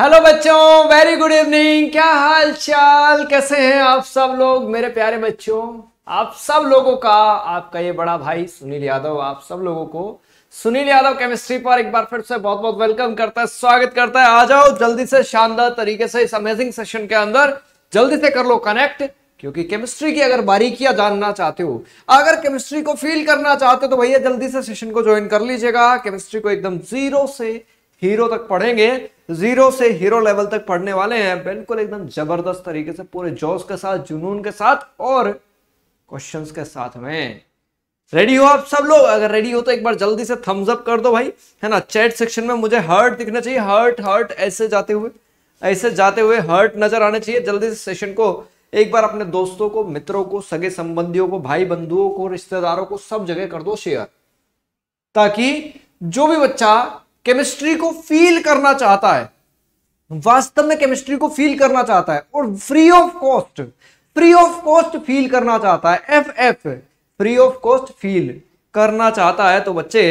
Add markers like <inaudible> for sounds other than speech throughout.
Hello बच्चों very good evening क्या हाल चाल कैसे हैं आप सब लोग मेरे प्यारे बच्चों आप सब लोगों का आपका ये बड़ा भाई सुनील यादव आप सब लोगों को सुनील यादव केमिस्ट्री पर एक बार फिर से बहुत बहुत वेलकम करता है स्वागत करता है आ जाओ जल्दी से शानदार तरीके से इस अमेजिंग सेशन के अंदर जल्दी से कर लो कनेक्ट क्योंकि केमिस्ट्री की अगर बारीकियां जानना चाहते हो अगर केमिस्ट्री को फील करना चाहते हो तो भैया जल्दी से सेशन को ज्वाइन कर लीजिएगा केमिस्ट्री को एकदम जीरो से हीरो तक पढ़ेंगे जीरो से हीरो लेवल तक पढ़ने वाले हैं बिल्कुल एकदम जबरदस्त तरीके से पूरे जोश के साथ जुनून के साथ और क्वेश्चंस के साथ में रेडी हो आप सब लोग अगर रेडी हो तो एक बार जल्दी से थम्स अप कर दो भाई है ना चैट सेक्शन में मुझे हर्ट दिखना चाहिए हर्ट हर्ट ऐसे जाते हुए ऐसे जाते हुए हर्ट नजर आने चाहिए जल्दी से सेशन को एक बार अपने दोस्तों को मित्रों को सगे संबंधियों को भाई बंधुओं को रिश्तेदारों को सब जगह कर दो शेयर ताकि जो भी बच्चा केमिस्ट्री को फील करना चाहता है वास्तव में केमिस्ट्री को फील करना चाहता है और free of cost free of cost feel करना चाहता है F F free of cost feel करना चाहता है तो बच्चे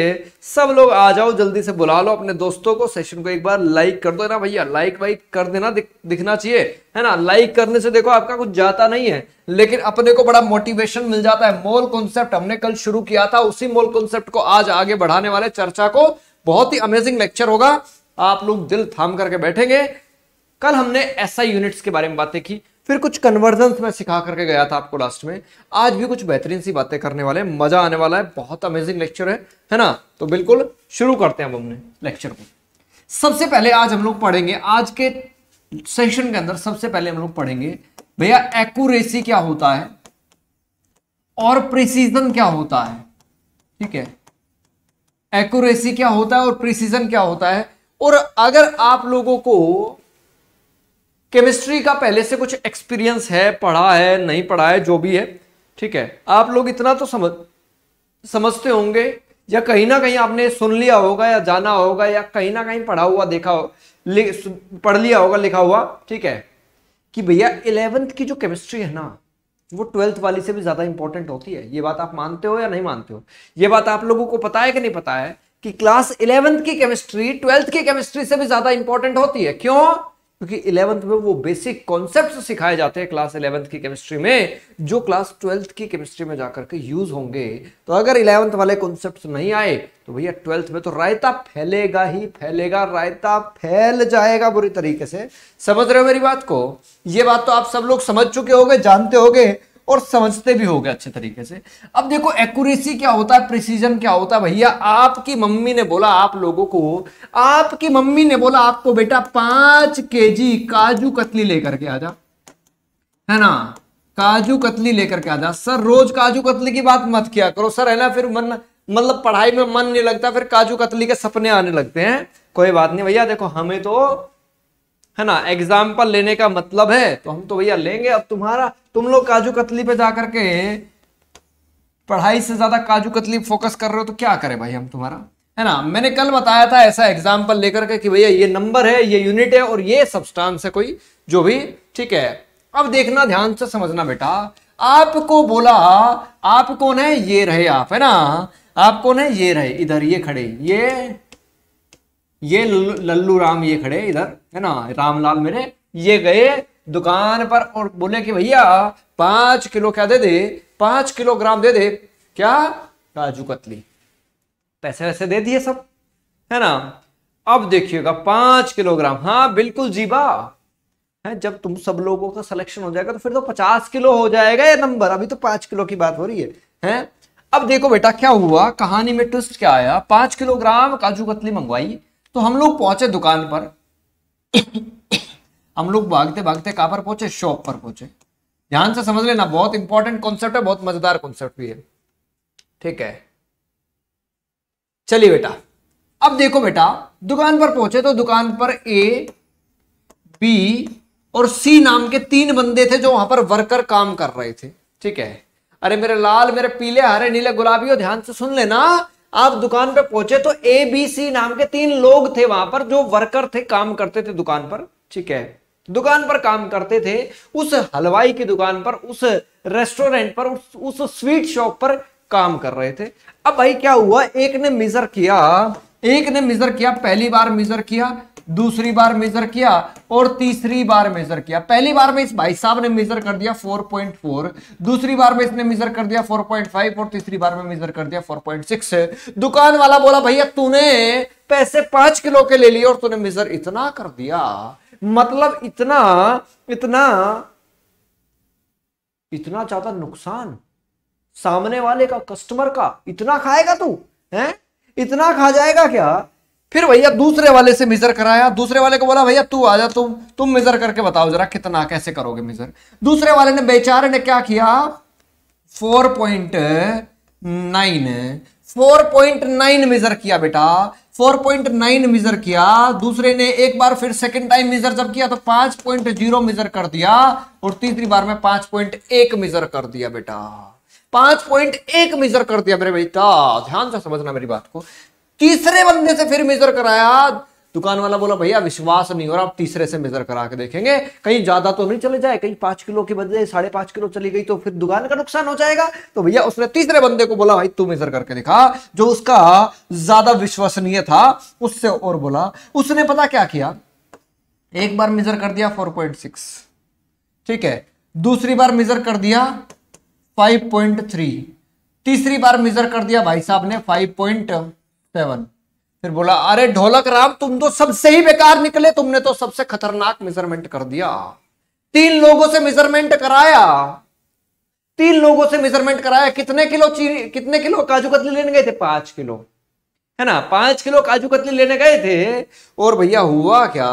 सब लोग आ जाओ जल्दी से बुला लो अपने दोस्तों को सेशन को एक बार लाइक कर दो ना भैया लाइक वाइक कर देना दिख, दिखना चाहिए है ना लाइक करने से देखो आपका कुछ जाता नहीं है लेकिन अपने को बड़ा मोटिवेशन मिल जाता है मोल कॉन्सेप्ट हमने कल शुरू किया था उसी मोल कॉन्सेप्ट को आज आगे बढ़ाने वाले चर्चा को बहुत ही अमेजिंग लेक्चर होगा आप लोग दिल थाम करके बैठेंगे कल हमने एस यूनिट्स के बारे में बातें की फिर कुछ कन्वर्जन में सिखा करके गया था आपको लास्ट में आज भी कुछ बेहतरीन सी बातें करने वाले हैं मजा आने वाला है बहुत अमेजिंग लेक्चर है है ना तो बिल्कुल शुरू करते हैं अब हमने लेक्चर को सबसे पहले आज हम लोग पढ़ेंगे आज के सेशन के अंदर सबसे पहले हम लोग पढ़ेंगे भैया एक्यूरेसी क्या होता है और प्रिसीजन क्या होता है ठीक है एक्यूरेसी क्या होता है और प्रिसीजन क्या होता है और अगर आप लोगों को केमिस्ट्री का पहले से कुछ एक्सपीरियंस है पढ़ा है नहीं पढ़ा है जो भी है ठीक है आप लोग इतना तो समझ समझते होंगे या कहीं ना कहीं आपने सुन लिया होगा या जाना होगा या कहीं ना कहीं पढ़ा हुआ देखा हो पढ़ लिया होगा लिखा हुआ ठीक है कि भैया इलेवेंथ की जो केमिस्ट्री है ना वो ट्वेल्थ वाली से भी ज़्यादा इंपॉर्टेंट होती है ये बात आप मानते हो या नहीं मानते हो ये बात आप लोगों को पता है कि नहीं पता है कि क्लास इलेवेंथ की केमिस्ट्री ट्वेल्थ की केमिस्ट्री से भी ज़्यादा इंपॉर्टेंट होती है क्यों क्योंकि इलेवंथ में वो बेसिक कॉन्सेप्ट सिखाए जाते हैं क्लास इलेवंथ की केमिस्ट्री में जो क्लास ट्वेल्थ की केमिस्ट्री में जाकर के यूज होंगे तो अगर इलेवंथ वाले कॉन्सेप्ट नहीं आए तो भैया ट्वेल्थ में तो रायता फैलेगा ही फैलेगा रायता फैल जाएगा बुरी तरीके से समझ रहे हो मेरी बात को ये बात तो आप सब लोग समझ चुके होंगे जानते होगे और समझते भी हो गए अच्छे तरीके से अब देखो एक्यूरेसी क्या होता है प्रिसीजन क्या होता है भैया आपकी मम्मी ने बोला आप लोगों को आपकी मम्मी ने बोला आपको बेटा पांच के जी काजू कतली लेकर के आ जा है ना काजू कतली लेकर के आ जा सर रोज काजू कतली की बात मत किया करो सर है ना फिर मन मतलब पढ़ाई में मन नहीं लगता फिर काजू कतली के सपने आने लगते हैं कोई बात नहीं भैया देखो हमें तो है ना एग्जाम्पल लेने का मतलब है तो हम तो भैया लेंगे अब तुम्हारा तुम लोग काजू कतली पे जा करके पढ़ाई से ज्यादा काजू कतली फोकस कर रहे हो तो क्या करें भाई हम तुम्हारा है ना मैंने कल बताया था ऐसा एग्जाम्पल लेकर के कि भैया ये नंबर है ये यूनिट है और ये सब्सटेंस है कोई जो भी ठीक है अब देखना ध्यान से समझना बेटा आपको बोला आप कौन है ये रहे आप है ना आप कौन है ये रहे इधर ये खड़े ये ये लल्लू राम ये खड़े इधर है ना रामलाल मेरे ये गए दुकान पर और बोले कि भैया पांच किलो क्या दे दे पांच किलोग्राम दे दे क्या काजू कतली पैसे वैसे दे दिए सब है ना अब देखिएगा पांच किलोग्राम हाँ बिल्कुल जीबा है जब तुम सब लोगों का सिलेक्शन हो जाएगा तो फिर तो पचास किलो हो जाएगा ये नंबर अभी तो पांच किलो की बात हो रही है है? अब देखो बेटा क्या हुआ कहानी में ट्विस्ट क्या आया पांच किलोग्राम काजू कतली मंगवाई तो हम लोग पहुंचे दुकान पर हम लोग भागते भागते कहाँ पर पहुंचे शॉप पर पहुंचे ध्यान से समझ लेना बहुत इंपॉर्टेंट कॉन्सेप्ट है बहुत मजेदार कॉन्सेप्ट भी है ठीक है चलिए बेटा अब देखो बेटा दुकान पर पहुंचे तो दुकान पर ए बी और सी नाम के तीन बंदे थे जो वहां पर वर्कर काम कर रहे थे ठीक है अरे मेरे लाल मेरे पीले हरे नीले गुलाबी हो ध्यान से सुन लेना आप दुकान पर पहुंचे तो ए बी सी नाम के तीन लोग थे वहां पर जो वर्कर थे काम करते थे दुकान पर ठीक है दुकान पर काम करते थे उस हलवाई की दुकान पर उस रेस्टोरेंट पर उस, उस स्वीट शॉप पर काम कर रहे थे अब भाई क्या हुआ एक ने मिजर किया एक ने मिजर किया पहली बार मिजर किया दूसरी बार मेजर किया और तीसरी बार मेजर किया पहली बार में इस भाई साहब ने मेजर कर दिया 4.4 दूसरी बार में इसने मेजर कर दिया 4.5 और तीसरी बार में मेजर कर दिया 4.6 दुकान वाला बोला भैया तूने पैसे पांच किलो के ले लिए और तूने मेजर इतना कर दिया मतलब इतना इतना इतना ज्यादा नुकसान सामने वाले का कस्टमर का इतना खाएगा तू है इतना खा जाएगा क्या फिर भैया दूसरे वाले से मेजर कराया दूसरे वाले को बोला भैया तू आजा तुम तुम मेजर करके बताओ जरा कितना कैसे करोगे मेजर दूसरे वाले ने बेचारे ने क्या किया four point nine four point nine measure किया बेटा 4.9 मेजर किया दूसरे ने एक बार फिर सेकंड टाइम मेजर जब किया तो 5.0 मेजर कर दिया और तीसरी बार में 5.1 मेजर कर दिया बेटा 5.1 मेजर कर दिया मेरे बेटा ध्यान से समझना मेरी बात को तीसरे बंदे से फिर मेजर कराया दुकान वाला बोला भैया विश्वास नहीं और आप तीसरे से मेजर करा के देखेंगे कहीं ज्यादा तो नहीं चले जाए कहीं पांच किलो के बदले साढ़े पांच किलो चली गई तो फिर दुकान का नुकसान हो जाएगा तो भैया उसने तीसरे बंदे को बोला भाई तू मेजर करके दिखा जो उसका ज्यादा विश्वसनीय था उससे और बोला उसने पता क्या किया एक बार मेजर कर दिया फोर ठीक है दूसरी बार मेजर कर दिया फाइव तीसरी बार मेजर कर दिया भाई साहब ने फाइव फिर बोला अरे ढोलक राम तुम तो सबसे ही बेकार निकले तुमने तो सबसे खतरनाक मेजरमेंट कर दिया तीन लोगों से मेजरमेंट कराया तीन लोगों से मेजरमेंट कराया कितने किलो चीनी कितने किलो काजू कतली लेने गए थे पांच किलो है ना पांच किलो काजू कतली लेने गए थे और भैया हुआ क्या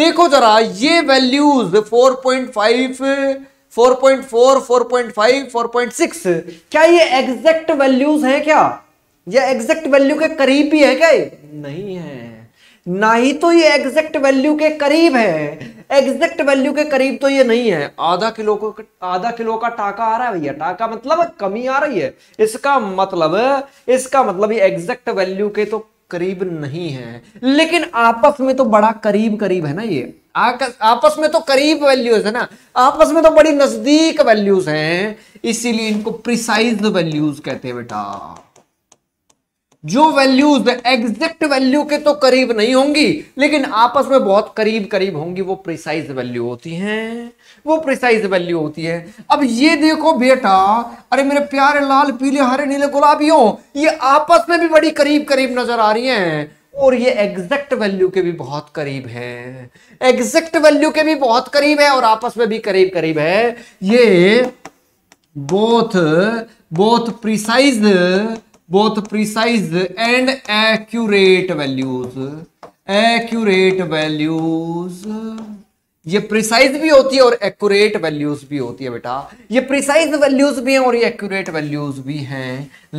देखो जरा ये वैल्यूज 4.5 4.4 4.5 4.6 क्या ये एग्जैक्ट वैल्यूज हैं क्या ये एग्जैक्ट वैल्यू के करीब भी है क्या नहीं है ना ही तो ये एग्जैक्ट वैल्यू के करीब है एग्जैक्ट वैल्यू के करीब तो ये नहीं है आधा किलो को आधा किलो का टाका आ रहा है भैया टाका मतलब कमी आ रही है इसका मतलब इसका मतलब ये एग्जैक्ट वैल्यू के तो करीब नहीं है लेकिन आपस में तो बड़ा करीब करीब है ना ये आपस में तो करीब वैल्यूज है ना आपस में तो बड़ी नजदीक वैल्यूज हैं इसीलिए इनको प्रिसाइज वैल्यूज कहते हैं बेटा जो वैल्यूज एग्जैक्ट वैल्यू के तो करीब नहीं होंगी लेकिन आपस में बहुत करीब करीब होंगी वो प्रिसाइज वैल्यू होती हैं वो प्रिसाइज वैल्यू होती है अब ये देखो बेटा अरे मेरे प्यारे लाल पीले हरे नीले गुलाबियों ये आपस में भी बड़ी करीब करीब नजर आ रही हैं और ये एग्जैक्ट वैल्यू के भी बहुत करीब है एग्जैक्ट वैल्यू के भी बहुत करीब है और आपस में भी करीब करीब है ये both both precise both precise and accurate values accurate values ये प्रिसाइज भी होती है और एक्यूरेट वैल्यूज भी होती है बेटा ये प्रिसाइज वैल्यूज भी हैं और ये एक्यूरेट वैल्यूज भी हैं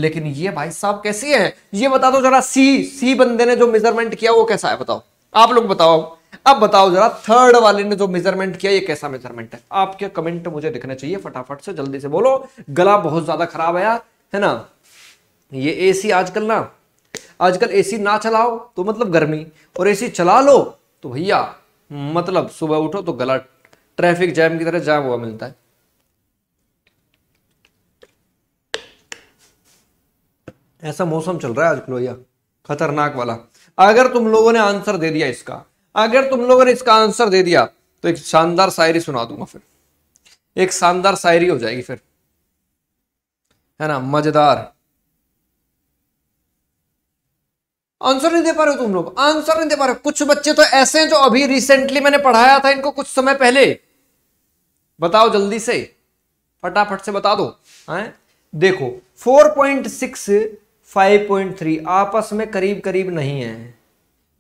लेकिन ये भाई साहब कैसी है ये बता दो जरा सी सी बंदे ने जो मेजरमेंट किया वो कैसा है बताओ आप लोग बताओ अब बताओ जरा थर्ड वाले ने जो मेजरमेंट किया ये कैसा मेजरमेंट है आपके कमेंट मुझे दिखना चाहिए फटाफट से जल्दी से बोलो गला बहुत ज्यादा खराब आया है ना ये एसी आजकल ना आजकल एसी ना चलाओ तो मतलब गर्मी और एसी चला लो तो भैया मतलब सुबह उठो तो गला ट्रैफिक जैम की तरह जैम हुआ मिलता है ऐसा मौसम चल रहा है आजकल भैया खतरनाक वाला अगर तुम लोगों ने आंसर दे दिया इसका अगर तुम लोगों ने इसका आंसर दे दिया तो एक शानदार शायरी सुना दूंगा फिर एक शानदार शायरी हो जाएगी फिर है ना मजेदार आंसर नहीं दे पा रहे हो तुम लोग आंसर नहीं दे पा रहे कुछ बच्चे तो ऐसे हैं जो अभी रिसेंटली मैंने पढ़ाया था इनको कुछ समय पहले बताओ जल्दी से फटाफट से बता दो हैं देखो 4.6 5.3 आपस में करीब करीब नहीं है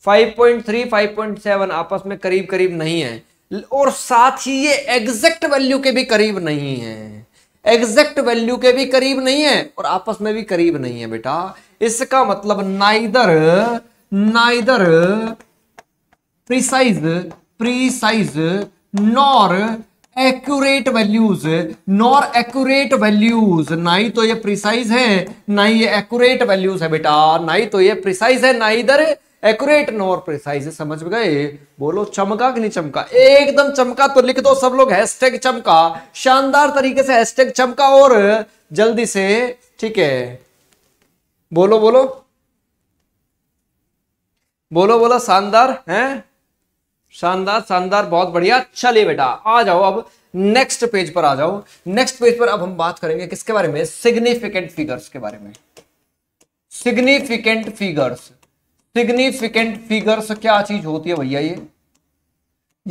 5.3 5.7 आपस में करीब करीब नहीं है और साथ ही ये एग्जैक्ट वैल्यू के भी करीब नहीं है एग्जैक्ट वैल्यू के भी करीब नहीं है और आपस में भी करीब नहीं है बेटा इसका मतलब neither neither precise precise nor accurate values nor accurate values ना ही तो ये प्रिसाइज है ना ही ये एक्यूरेट वैल्यूज है बेटा ना ही तो ये प्रिसाइज है ना इधर एक्यूरेट नॉर प्रिसाइज समझ गए बोलो चमका कि नहीं चमका एकदम चमका तो लिख दो सब लोग हैशटैग चमका शानदार तरीके से हैशटैग चमका और जल्दी से ठीक है बोलो बोलो बोलो बोलो शानदार हैं शानदार शानदार बहुत बढ़िया चलिए बेटा आ जाओ अब नेक्स्ट पेज पर आ जाओ नेक्स्ट पेज पर अब हम बात करेंगे किसके बारे में सिग्निफिकेंट फिगर्स के बारे में सिग्निफिकेंट फिगर्स सिग्निफिकेंट फिगर्स क्या चीज होती है भैया ये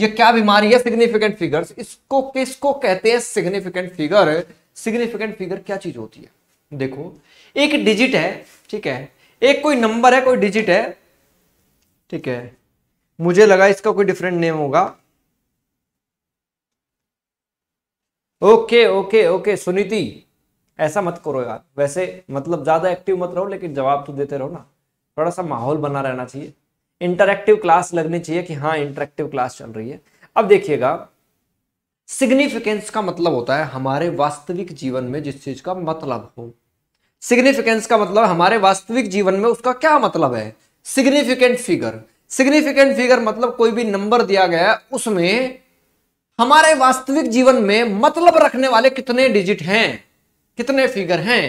ये क्या बीमारी है सिग्निफिकेंट फिगर्स इसको किसको कहते हैं सिग्निफिकेंट फिगर सिग्निफिकेंट फिगर क्या चीज होती है देखो एक डिजिट है ठीक है एक कोई नंबर है कोई डिजिट है ठीक है मुझे लगा इसका कोई डिफरेंट नेम होगा ओके ओके ओके सुनीति ऐसा मत करो यार वैसे मतलब ज्यादा एक्टिव मत रहो लेकिन जवाब तो देते रहो ना थोड़ा सा माहौल बना रहना चाहिए इंटरक्टिव क्लास लगनी चाहिए कि हाँ इंटरक्टिव क्लास चल रही है अब देखिएगा सिग्निफिकेंस का मतलब होता है हमारे वास्तविक जीवन में जिस चीज का मतलब हो सिग्निफिकेंस का मतलब हमारे वास्तविक जीवन में उसका क्या मतलब है सिग्निफिकेंट फिगर सिग्निफिकेंट फिगर मतलब कोई भी नंबर दिया गया है उसमें हमारे वास्तविक जीवन में मतलब रखने वाले कितने डिजिट हैं कितने फिगर हैं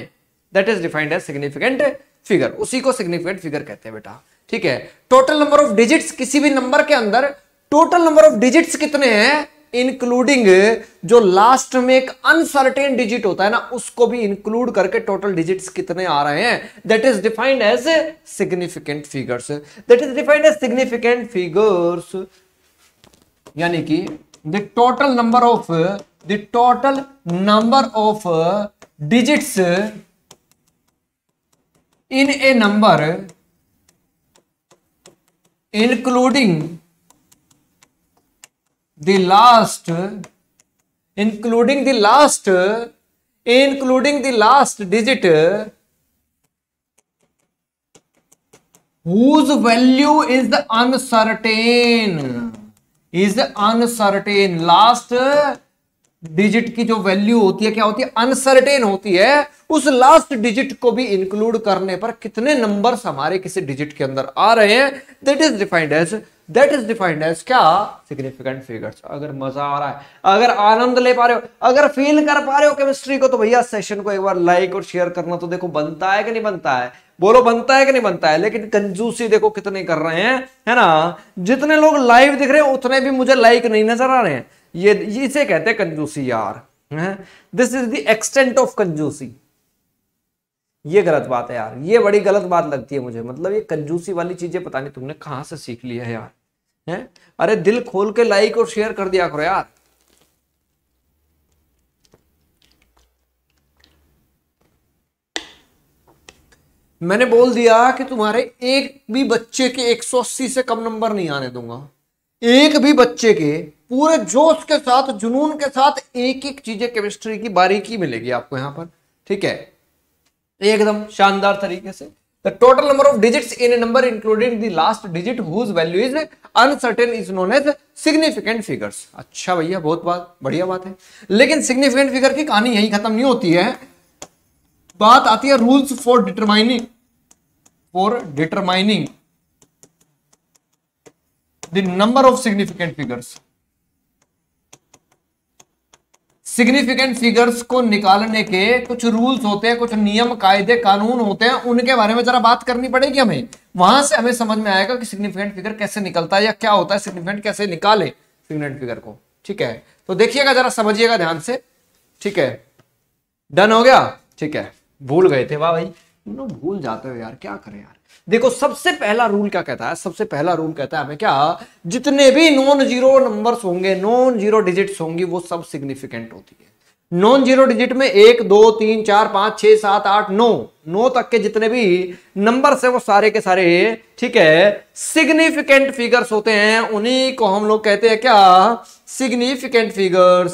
that is defined as significant figure उसी को सिग्निफिकेंट फिगर कहते हैं बेटा ठीक है टोटल नंबर ऑफ डिजिट्स किसी भी नंबर के अंदर टोटल नंबर ऑफ डिजिट्स कितने हैं इंक्लूडिंग जो लास्ट में एक अनसर्टेन डिजिट होता है ना उसको भी इंक्लूड करके टोटल डिजिट्स कितने आ रहे हैं that is defined as significant figures that is defined as significant figures यानी कि the total number of the total number of digits in a number including the last including the last including the last digit whose value is the uncertain is uncertain last digit की जो value होती है क्या होती है uncertain होती है उस लास्ट डिजिट को भी इंक्लूड करने पर कितने नंबर्स हमारे किसी डिजिट के अंदर आ रहे हैं that is defined as that is defined as क्या सिग्निफिकेंट फिगर्स अगर मजा आ रहा है अगर आनंद ले पा रहे हो अगर फील कर पा रहे हो केमिस्ट्री को तो भैया सेशन को एक बार लाइक और शेयर करना तो देखो बनता है कि नहीं बनता है बोलो बनता है कि नहीं बनता है लेकिन कंजूसी देखो कितने कर रहे हैं है ना जितने लोग लाइव दिख रहे हैं उतने भी मुझे लाइक नहीं नजर आ रहे हैं ये, इसे कहते हैं कंजूसी यार this is the extent of कंजूसी ये गलत बात है यार ये बड़ी गलत बात लगती है मुझे मतलब ये कंजूसी वाली चीजें पता नहीं तुमने कहाँ से सीख लिया है यार है अरे दिल खोल के लाइक और शेयर कर दिया करो यार मैंने बोल दिया कि तुम्हारे एक भी बच्चे के 180 से कम नंबर नहीं आने दूंगा एक भी बच्चे के पूरे जोश के साथ जुनून के साथ एक एक चीजें केमिस्ट्री की बारीकी मिलेगी आपको यहां पर ठीक है एकदम शानदार तरीके से the total number of digit in number including the last digit whose value is uncertain is known as significant figures अच्छा भैया बहुत बात बढ़िया बात है लेकिन सिग्निफिकेंट फिगर की कहानी यही खत्म नहीं होती है बात आती है rules for determining for determining the number of significant figures significant figures को निकालने के कुछ रूल्स होते हैं कुछ नियम कायदे कानून होते हैं उनके बारे में जरा बात करनी पड़ेगी हमें वहां से हमें समझ में आएगा कि सिग्निफिकेंट फिगर कैसे निकलता है या क्या होता है सिग्निफिकेंट कैसे निकाले सिग्निफिकेंट फिगर को ठीक है तो देखिएगा जरा समझिएगा ध्यान से ठीक है डन हो गया ठीक है भूल गए थे वाह भाई भूल जाते हो यार क्या करें यार देखो सबसे पहला रूल क्या कहता है सबसे पहला रूल कहता है हमें क्या जितने भी नॉन जीरो नंबर्स होंगे नॉन जीरो डिजिट्स होंगी वो सब सिग्निफिकेंट होती है नॉन जीरो डिजिट में एक दो तीन चार पांच छह सात आठ नौ नौ तक के जितने भी नंबर है वो सारे के सारे ठीक है सिग्निफिकेंट फिगर्स होते हैं उन्हीं को हम लोग कहते हैं क्या सिग्निफिकेंट फिगर्स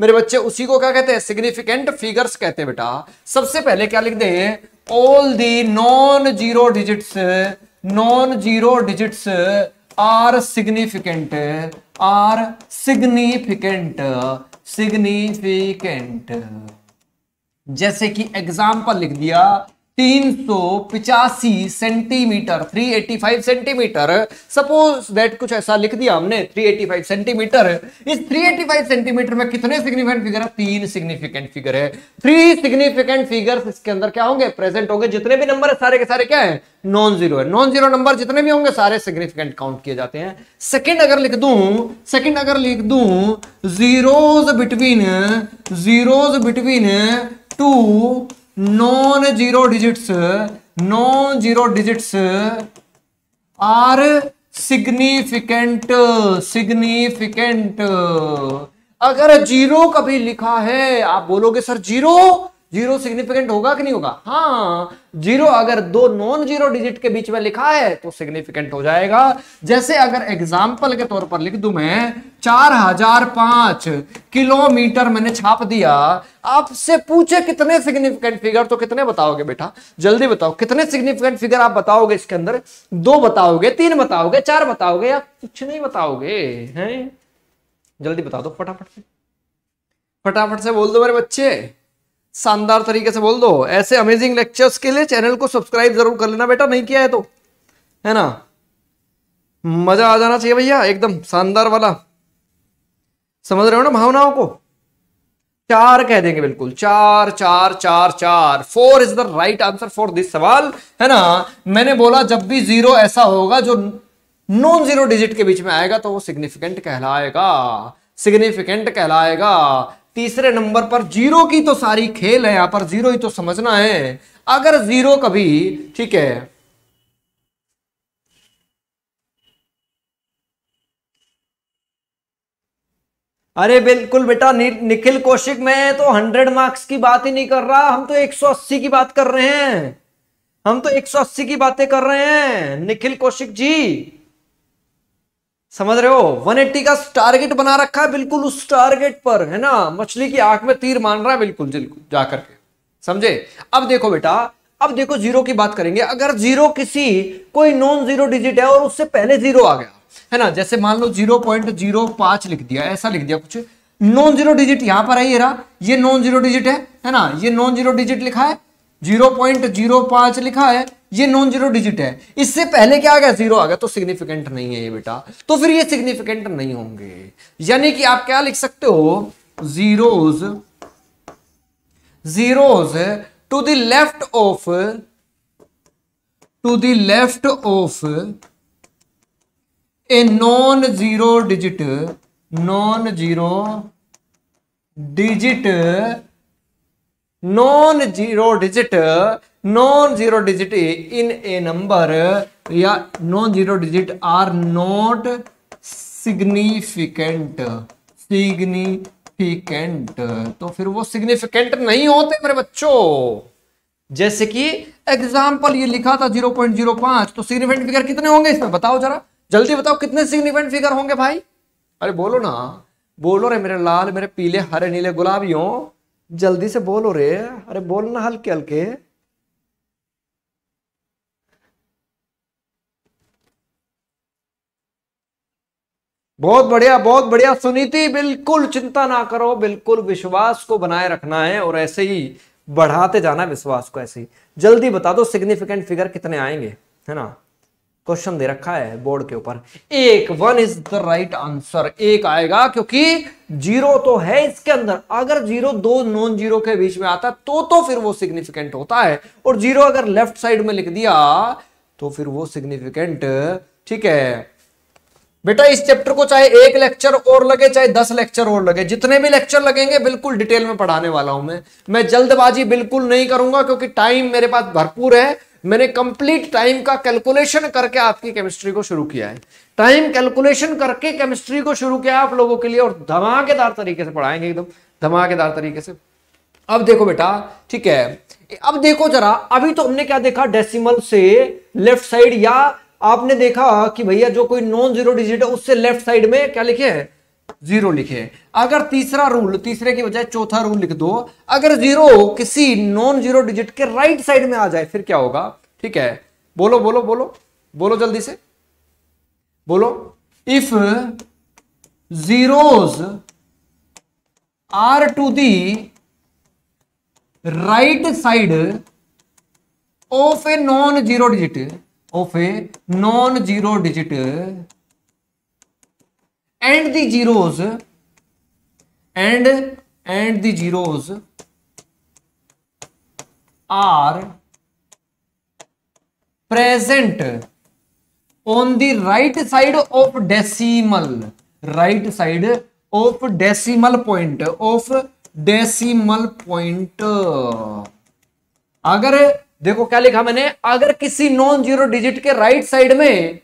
मेरे बच्चे उसी को क्या कहते हैं सिग्निफिकेंट फिगर्स कहते हैं बेटा सबसे पहले क्या लिख दें all the non zero digits non zero digits are significant are significant significant जैसे कि एग्जाम्पल लिख दिया तीन सौ पिचासी सेंटीमीटर 385 सेंटीमीटर सपोज दैट कुछ ऐसा लिख दिया हमने 385 सेंटीमीटर इस 385 सेंटीमीटर में कितने सिग्निफिकेंट फिगर है तीन सिग्निफिकेंट फिगर है थ्री सिग्निफिकेंट फिगर्स इसके अंदर क्या होंगे प्रेजेंट होंगे जितने भी नंबर है सारे के सारे क्या है नॉन जीरो है नॉन जीरो नंबर जितने भी होंगे सारे सिग्निफिकेंट काउंट किए जाते हैं सेकंड अगर लिख दू सेकेंड अगर लिख दू zeros between zeros between two non zero digits non zero digits are significant significant अगर जीरो कभी लिखा है आप बोलोगे सर जीरो जीरो सिग्निफिकेंट होगा कि नहीं होगा हाँ जीरो अगर दो नॉन जीरो डिजिट के बीच में लिखा है तो सिग्निफिकेंट हो जाएगा जैसे अगर एग्जाम्पल के तौर पर लिख दू मैं चार हजार पांच किलोमीटर मैंने छाप दिया आपसे पूछे कितने सिग्निफिकेंट फिगर तो कितने बताओगे बेटा जल्दी बताओ कितने सिग्निफिकेंट फिगर आप बताओगे इसके अंदर दो बताओगे तीन बताओगे चार बताओगे या कुछ नहीं बताओगे है जल्दी बता दो फटाफट से फटाफट से बोल दो मेरे बच्चे शानदार तरीके से बोल दो ऐसे अमेजिंग लेक्चर्स के लिए चैनल को सब्सक्राइब जरूर कर लेना बेटा नहीं किया है तो है ना मजा आ जाना चाहिए भैया एकदम शानदार वाला समझ रहे हो ना भावनाओं को चार कह देंगे बिल्कुल चार चार चार चार four is the right answer for this सवाल है ना मैंने बोला जब भी जीरो ऐसा होगा जो नॉन जीरो डिजिट के बीच में आएगा तो वो सिग्निफिकेंट कहलाएगा सिग्निफिकेंट कहलाएगा तीसरे नंबर पर जीरो की तो सारी खेल है यहां पर जीरो ही तो समझना है अगर जीरो कभी ठीक है अरे बिल्कुल बेटा नि, निखिल कौशिक मैं तो 100 मार्क्स की बात ही नहीं कर रहा हम तो 180 की बात कर रहे हैं हम तो 180 की बातें कर रहे हैं निखिल कौशिक जी समझ रहे हो 180 का टारगेट बना रखा है बिल्कुल उस टारगेट पर है ना मछली की आंख में तीर मान रहा है बिल्कुल बिल्कुल जाकर के समझे अब देखो बेटा अब देखो जीरो की बात करेंगे अगर जीरो किसी कोई नॉन जीरो डिजिट है और उससे पहले जीरो आ गया है ना जैसे मान लो जीरो पॉइंट जीरो पांच लिख दिया ऐसा लिख दिया कुछ नॉन जीरो डिजिट यहां पर है रहा ये नॉन जीरो डिजिट है है ना ये नॉन जीरो डिजिट लिखा है जीरो पॉइंट जीरो पांच लिखा है ये नॉन जीरो डिजिट है इससे पहले क्या आ गया जीरो आ गया तो सिग्निफिकेंट नहीं है ये बेटा तो फिर ये सिग्निफिकेंट नहीं होंगे यानी कि आप क्या लिख सकते हो zeros zeros to the left of to the left of a non zero digit non zero digit non zero digit non zero digit in a number या non zero digit are not significant significant तो फिर वो significant नहीं होते मेरे बच्चों जैसे कि एग्जाम्पल ये लिखा था 0.05 तो सिग्निफिकेंट फिगर कितने होंगे इसमें बताओ जरा जल्दी बताओ कितने सिग्निफिकेंट फिगर होंगे भाई अरे बोलो ना बोलो रे मेरे लाल मेरे पीले हरे नीले गुलाबियों जल्दी से बोलो रे अरे बोलना हल्के हल्के बहुत बढ़िया बहुत बढ़िया सुनीति बिल्कुल चिंता ना करो बिल्कुल विश्वास को बनाए रखना है और ऐसे ही बढ़ाते जाना विश्वास को ऐसे ही जल्दी बता दो सिग्निफिकेंट फिगर कितने आएंगे है ना क्वेश्चन दे रखा है बोर्ड के ऊपर एक one is the right answer एक आएगा क्योंकि जीरो तो है इसके अंदर अगर जीरो दो नॉन जीरो के बीच में आता तो तो फिर वो सिग्निफिकेंट होता है और जीरो अगर लेफ्ट साइड में लिख दिया तो फिर वो सिग्निफिकेंट ठीक है बेटा इस चैप्टर को चाहे एक लेक्चर और लगे चाहे दस लेक्चर और लगे जितने भी लेक्चर लगेंगे बिल्कुल डिटेल में पढ़ाने वाला हूं मैं मैं जल्दबाजी बिल्कुल नहीं करूंगा क्योंकि टाइम मेरे पास भरपूर है मैंने कंप्लीट टाइम का कैलकुलेशन करके आपकी केमिस्ट्री को शुरू किया है टाइम कैलकुलेशन करके केमिस्ट्री को शुरू किया आप लोगों के लिए और धमाकेदार तरीके से पढ़ाएंगे एकदम धमाकेदार तरीके से अब देखो बेटा ठीक है अब देखो जरा अभी तो हमने क्या देखा डेसिमल से लेफ्ट साइड या आपने देखा कि भैया जो कोई नॉन जीरो डिजिट है उससे लेफ्ट साइड में क्या लिखे है जीरो लिखे अगर तीसरा रूल तीसरे की बजाय चौथा रूल लिख दो अगर जीरो किसी नॉन जीरो डिजिट के राइट साइड में आ जाए फिर क्या होगा ठीक है बोलो बोलो बोलो बोलो जल्दी से बोलो if zeros are to the right side of a non zero digit of a non-zero digit and the zeros and and the zeros are present on the right side of decimal right side of decimal point of decimal point अगर देखो क्या लिखा मैंने अगर किसी non zero digit के right side में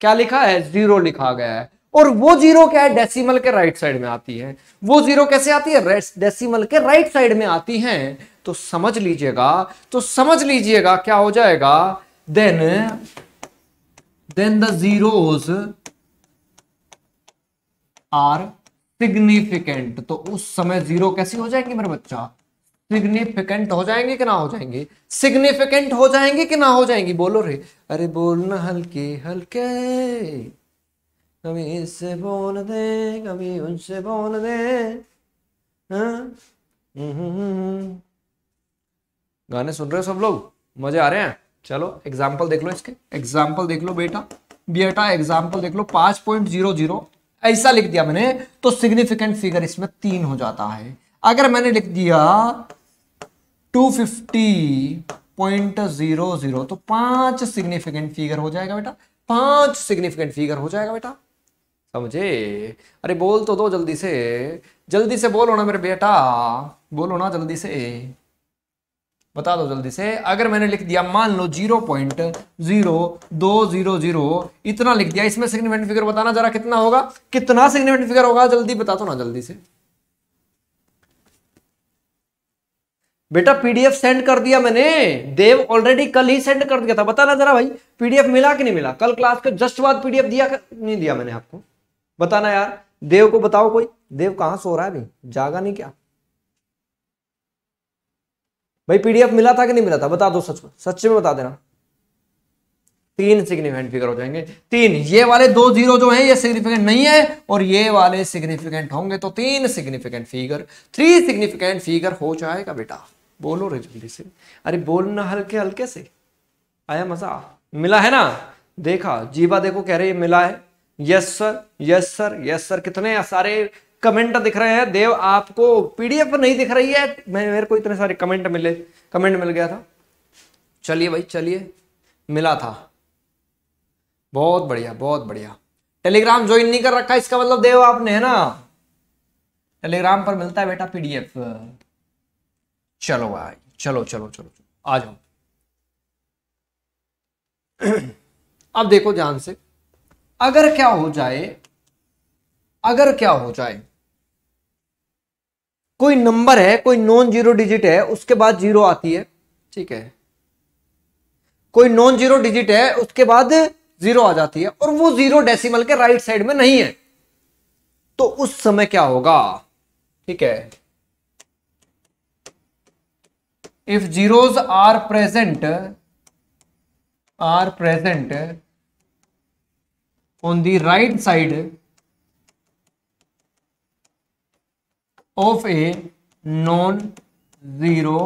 क्या लिखा है जीरो लिखा गया है और वो जीरो क्या है डेसिमल के राइट साइड में आती है वो जीरो कैसे आती है डेसिमल के राइट साइड में आती है तो समझ लीजिएगा तो समझ लीजिएगा क्या हो जाएगा then then the zeros are significant तो उस समय जीरो कैसी हो जाएगी मेरे बच्चा सिग्निफिकेंट हो जाएंगे कि ना हो जाएंगे सिग्निफिकेंट हो जाएंगे कि ना हो जाएंगे बोलो रे अरे बोलना हल्के हल्के कभी इससे बोल दे कभी उनसे बोल दे हाँ? हम्म, हम्म, हम्म, गाने सुन रहे हो सब लोग मजे आ रहे हैं चलो एग्जाम्पल देख लो इसके एग्जाम्पल देख लो बेटा बेटा एग्जाम्पल देख लो पांच पॉइंट जीरो जीरो ऐसा लिख दिया मैंने तो सिग्निफिकेंट फिगर इसमें तीन हो जाता है अगर मैंने लिख दिया 250.00 तो पांच सिग्निफिकेंट फिगर हो जाएगा बेटा पांच सिग्निफिकेंट फिगर हो जाएगा बेटा समझे अरे बोल तो दो जल्दी से जल्दी से बोलो ना मेरे बेटा बोलो ना जल्दी से बता दो जल्दी से अगर मैंने लिख दिया मान लो जीरो पॉइंट जीरो दो जीरो जीरो इतना लिख दिया इसमें सिग्निफिकेंट फिगर बताना जरा कितना होगा कितना सिग्निफिकेंट फिगर होगा जल्दी बता दो ना जल्दी से बेटा पीडीएफ सेंड कर दिया मैंने देव ऑलरेडी कल ही सेंड कर दिया था बताना जरा भाई पीडीएफ मिला कि नहीं मिला कल क्लास के जस्ट बाद पीडीएफ दिया कर... नहीं दिया मैंने आपको बताना यार देव को बताओ कोई देव कहां सो रहा है भाई जागा नहीं क्या भाई पीडीएफ मिला था कि नहीं मिला था बता दो सच में सच में बता देना तीन सिग्निफिकेंट फिगर हो जाएंगे तीन ये वाले दो जीरो जो है ये सिग्निफिकेंट नहीं है और ये वाले सिग्निफिकेंट होंगे तो तीन significant figure three significant figure हो जाएगा बेटा बोलो रे जल्दी से अरे बोलना हल्के हल्के से आया मजा मिला है ना देखा जीवा देखो कह रहे मिला है yes sir yes sir yes sir कितने सारे कमेंट दिख रहे हैं देव आपको पीडीएफ नहीं दिख रही है मैं मेरे को इतने सारे कमेंट मिले कमेंट मिल गया था चलिए भाई चलिए मिला था बहुत बढ़िया बहुत बढ़िया टेलीग्राम ज्वाइन नहीं कर रखा इसका मतलब देव आपने है ना टेलीग्राम पर मिलता है बेटा पीडीएफ चलो भाई चलो चलो चलो, चलो। आ जाओ <clears throat> अब देखो ध्यान से अगर क्या हो जाए अगर क्या हो जाए कोई नंबर है कोई नॉन जीरो डिजिट है उसके बाद जीरो आती है ठीक है कोई नॉन जीरो डिजिट है उसके बाद जीरो आ जाती है और वो जीरो डेसिमल के राइट साइड में नहीं है तो उस समय क्या होगा ठीक है if zeros are present are present on the right side of a non zero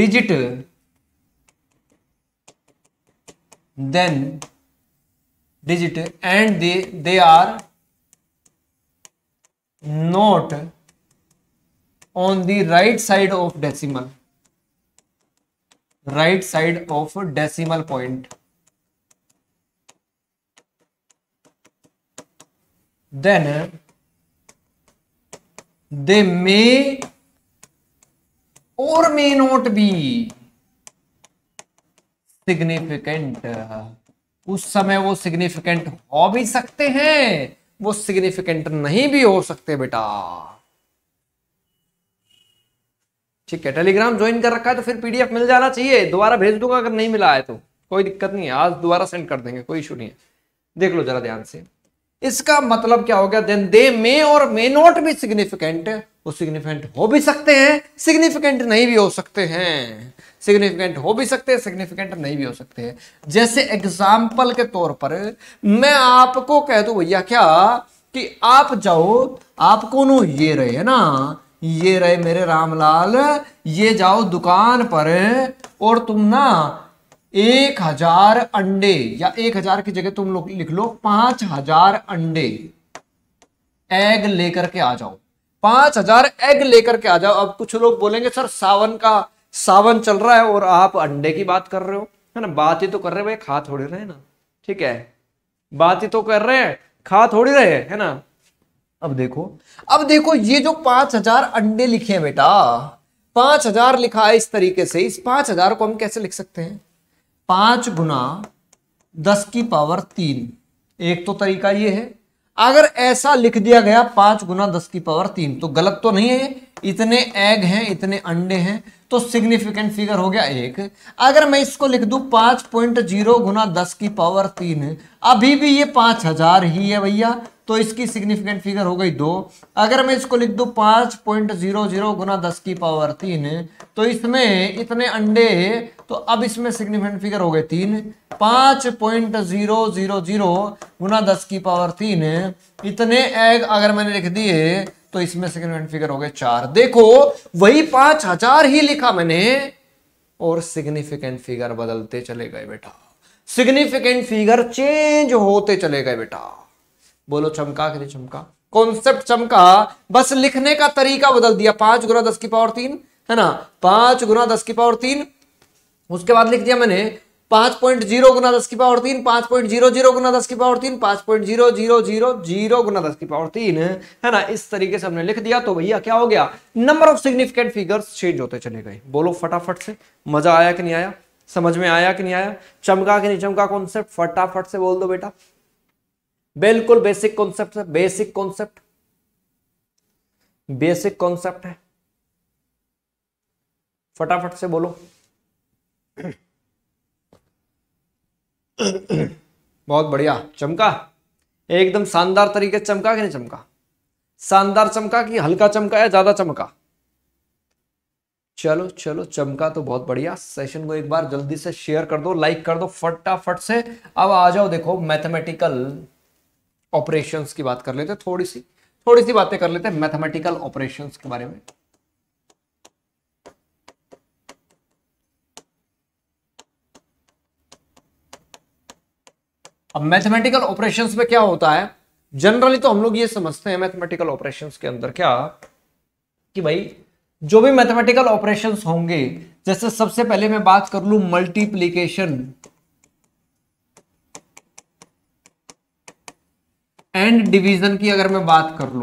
digit then digit and they they are not on the right side of decimal right side of decimal point then they may or may not be significant उस समय वो significant हो भी सकते हैं वो significant नहीं भी हो सकते बेटा ठीक है टेलीग्राम ज्वाइन कर रखा है तो फिर पीडीएफ मिल जाना चाहिए दोबारा भेज दूंगा अगर नहीं मिला है तो कोई दिक्कत नहीं है आज दोबारा सेंड कर देंगे कोई इशू नहीं है देख लो जरा ध्यान से इसका मतलब क्या हो गया देन दे मे और मे नॉट भी सिग्निफिकेंट वो सिग्निफिकेंट हो भी सकते हैं सिग्निफिकेंट नहीं भी हो सकते हैं सिग्निफिकेंट हो भी सकते हैं सिग्निफिकेंट नहीं भी हो सकते हैं जैसे एग्जाम्पल के तौर पर मैं आपको कह दू भैया क्या कि आप जाओ आप कौन ये रहे है ना ये रहे मेरे रामलाल ये जाओ दुकान पर और तुम ना एक हजार अंडे या एक हजार की जगह तुम लोग लिख लो पांच हजार अंडे एग लेकर के आ जाओ पांच हजार एग लेकर के आ जाओ अब कुछ लोग बोलेंगे सर सावन का सावन चल रहा है और आप अंडे की बात कर रहे हो है ना बात ही तो कर रहे भाई खा थोड़ी रहे ना ठीक है बात ही तो कर रहे हैं खा थोड़ी रहे है ना अब देखो अब देखो ये जो पांच हजार अंडे लिखे हैं बेटा पांच हजार लिखा है इस तरीके से इस पांच हजार को हम कैसे लिख सकते हैं पांच गुना दस की पावर तीन एक तो तरीका ये है अगर ऐसा लिख दिया गया पांच गुना दस की पावर तीन तो गलत तो नहीं है इतने एग हैं इतने अंडे हैं तो सिग्निफिकेंट फिगर हो गया एक अगर मैं इसको लिख दू पांच पॉइंट जीरो गुना दस की पावर तीन अभी भी ये पांच हजार ही है भैया तो इसकी सिग्निफिकेंट फिगर हो गई दो अगर मैं इसको लिख दू पांच पॉइंट जीरो जीरो गुना दस की पावर तीन तो इसमें इतने अंडे तो अब इसमें सिग्निफिकेंट फिगर हो गए तीन पांच पॉइंट जीरो जीरो जीरो गुना दस की पावर तीन इतने एग अगर मैंने लिख दिए तो इसमें सिग्निफिकेंट फिगर हो गए चार देखो वही पांच हजार ही लिखा मैंने और सिग्निफिकेंट फिगर बदलते चले गए बेटा सिग्निफिकेंट फिगर चेंज होते चले गए बेटा बोलो चमका कि नहीं चमका कॉन्सेप्ट चमका बस लिखने का तरीका बदल दिया पांच गुना दस की पावर तीन है ना पांच गुना दस की पावर तीन उसके बाद लिख दिया मैंने पांच पॉइंट जीरो गुना दस की पावर तीन पांच पॉइंट जीरो जीरो गुना दस की पावर तीन पांच point zero zero zero zero गुना दस की पावर तीन है ना इस तरीके से हमने लिख दिया तो भैया क्या हो गया number of significant figures change होते चले गए बोलो फटाफट से मजा आया कि नहीं आया समझ में आया कि नहीं आया चमका कि नहीं चमका कॉन्सेप्ट फटाफट से बोल दो बेटा बिल्कुल बेसिक कॉन्सेप्ट है बेसिक कॉन्सेप्ट बेसिक कॉन्सेप्ट है फटाफट से बोलो बहुत बढ़िया चमका एकदम शानदार तरीके से चमका कि नहीं चमका शानदार चमका कि हल्का चमका या ज्यादा चमका चलो चलो चमका तो बहुत बढ़िया सेशन को एक बार जल्दी से शेयर कर दो लाइक कर दो फटाफट से अब आ जाओ देखो मैथमेटिकल ऑपरेशन की बात कर लेते हैं थोड़ी सी थोड़ी सी बातें कर लेते हैं मैथमेटिकल ऑपरेशन के बारे में अब मैथमेटिकल ऑपरेशंस में क्या होता है जनरली तो हम लोग ये समझते हैं मैथमेटिकल ऑपरेशंस के अंदर क्या कि भाई जो भी मैथमेटिकल ऑपरेशंस होंगे जैसे सबसे पहले मैं बात कर लू मल्टीप्लीकेशन एंड डिवीजन की अगर मैं बात कर लू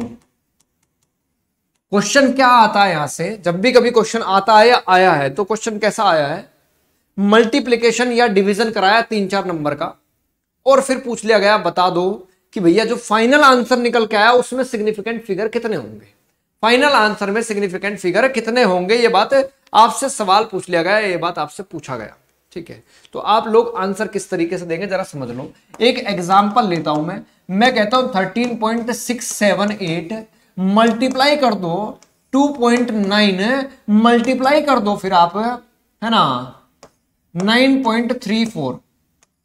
क्वेश्चन क्या आता है यहां से जब भी कभी क्वेश्चन आता है या आया है तो क्वेश्चन कैसा आया है मल्टीप्लीकेशन या डिवीजन कराया तीन चार नंबर का और फिर पूछ लिया गया बता दो कि भैया जो फाइनल आंसर निकल के आया उसमें सिग्निफिकेंट फिगर कितने होंगे फाइनल आंसर में सिग्निफिकेंट फिगर कितने होंगे ये बात आपसे सवाल पूछ लिया गया ये बात आपसे पूछा गया ठीक है तो आप लोग आंसर किस तरीके से देंगे जरा समझ लो एक एग्जाम्पल लेता हूं मैं मैं कहता हूं thirteen point six seven eight multiply कर दो टू पॉइंट नाइन मल्टीप्लाई कर दो फिर आप है ना नाइन पॉइंट थ्री फोर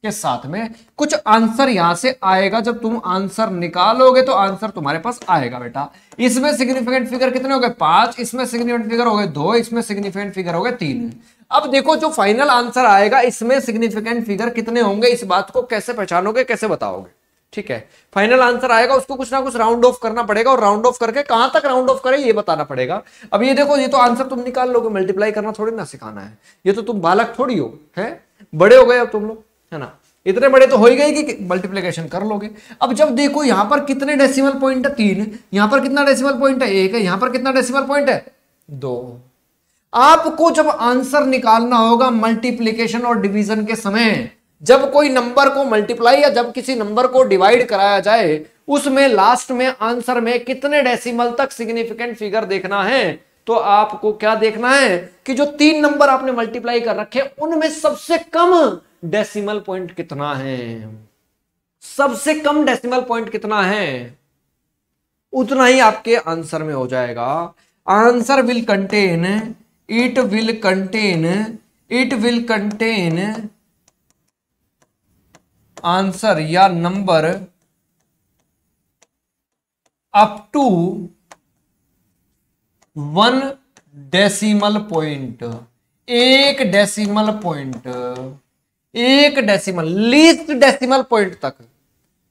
के साथ में कुछ आंसर यहां से आएगा जब तुम आंसर निकालोगे तो आंसर तुम्हारे पास आएगा बेटा इसमें सिग्निफिकेंट फिगर कितने हो गए पांच इसमें सिग्निफिकेंट फिगर हो गए दो इसमें सिग्निफिकेंट फिगर हो गए तीन अब देखो जो फाइनल आंसर आएगा इसमें सिग्निफिकेंट फिगर कितने होंगे इस बात को कैसे पहचानोगे कैसे बताओगे ठीक है फाइनल आंसर आएगा उसको कुछ ना कुछ राउंड ऑफ करना पड़ेगा और राउंड ऑफ करके कहां तक राउंड ऑफ करें ये बताना पड़ेगा अब ये देखो ये तो आंसर तुम निकाल लोगे मल्टीप्लाई करना थोड़ी ना सिखाना है ये तो तुम बालक थोड़ी हो है बड़े हो गए अब तुम लोग है ना इतने बड़े तो हो ही गए कि मल्टीप्लीकेशन कर लोगे अब जब देखो यहां पर कितने डेसिमल पॉइंट है तीन यहां पर कितना डेसिमल पॉइंट है एक है यहां पर कितना डेसिमल पॉइंट है दो आपको जब आंसर निकालना होगा मल्टीप्लीकेशन और डिवीजन के समय जब कोई नंबर को मल्टीप्लाई या जब किसी नंबर को डिवाइड कराया जाए उसमें लास्ट में आंसर में कितने डेसिमल तक सिग्निफिकेंट फिगर देखना है तो आपको क्या देखना है कि जो तीन नंबर आपने मल्टीप्लाई कर रखे उनमें सबसे कम डेसिमल पॉइंट कितना है सबसे कम डेसिमल पॉइंट कितना है उतना ही आपके आंसर में हो जाएगा answer will contain it will contain it will contain answer या number up to one decimal point एक डेसिमल पॉइंट एक डेसिमल लीस्ट डेसिमल पॉइंट तक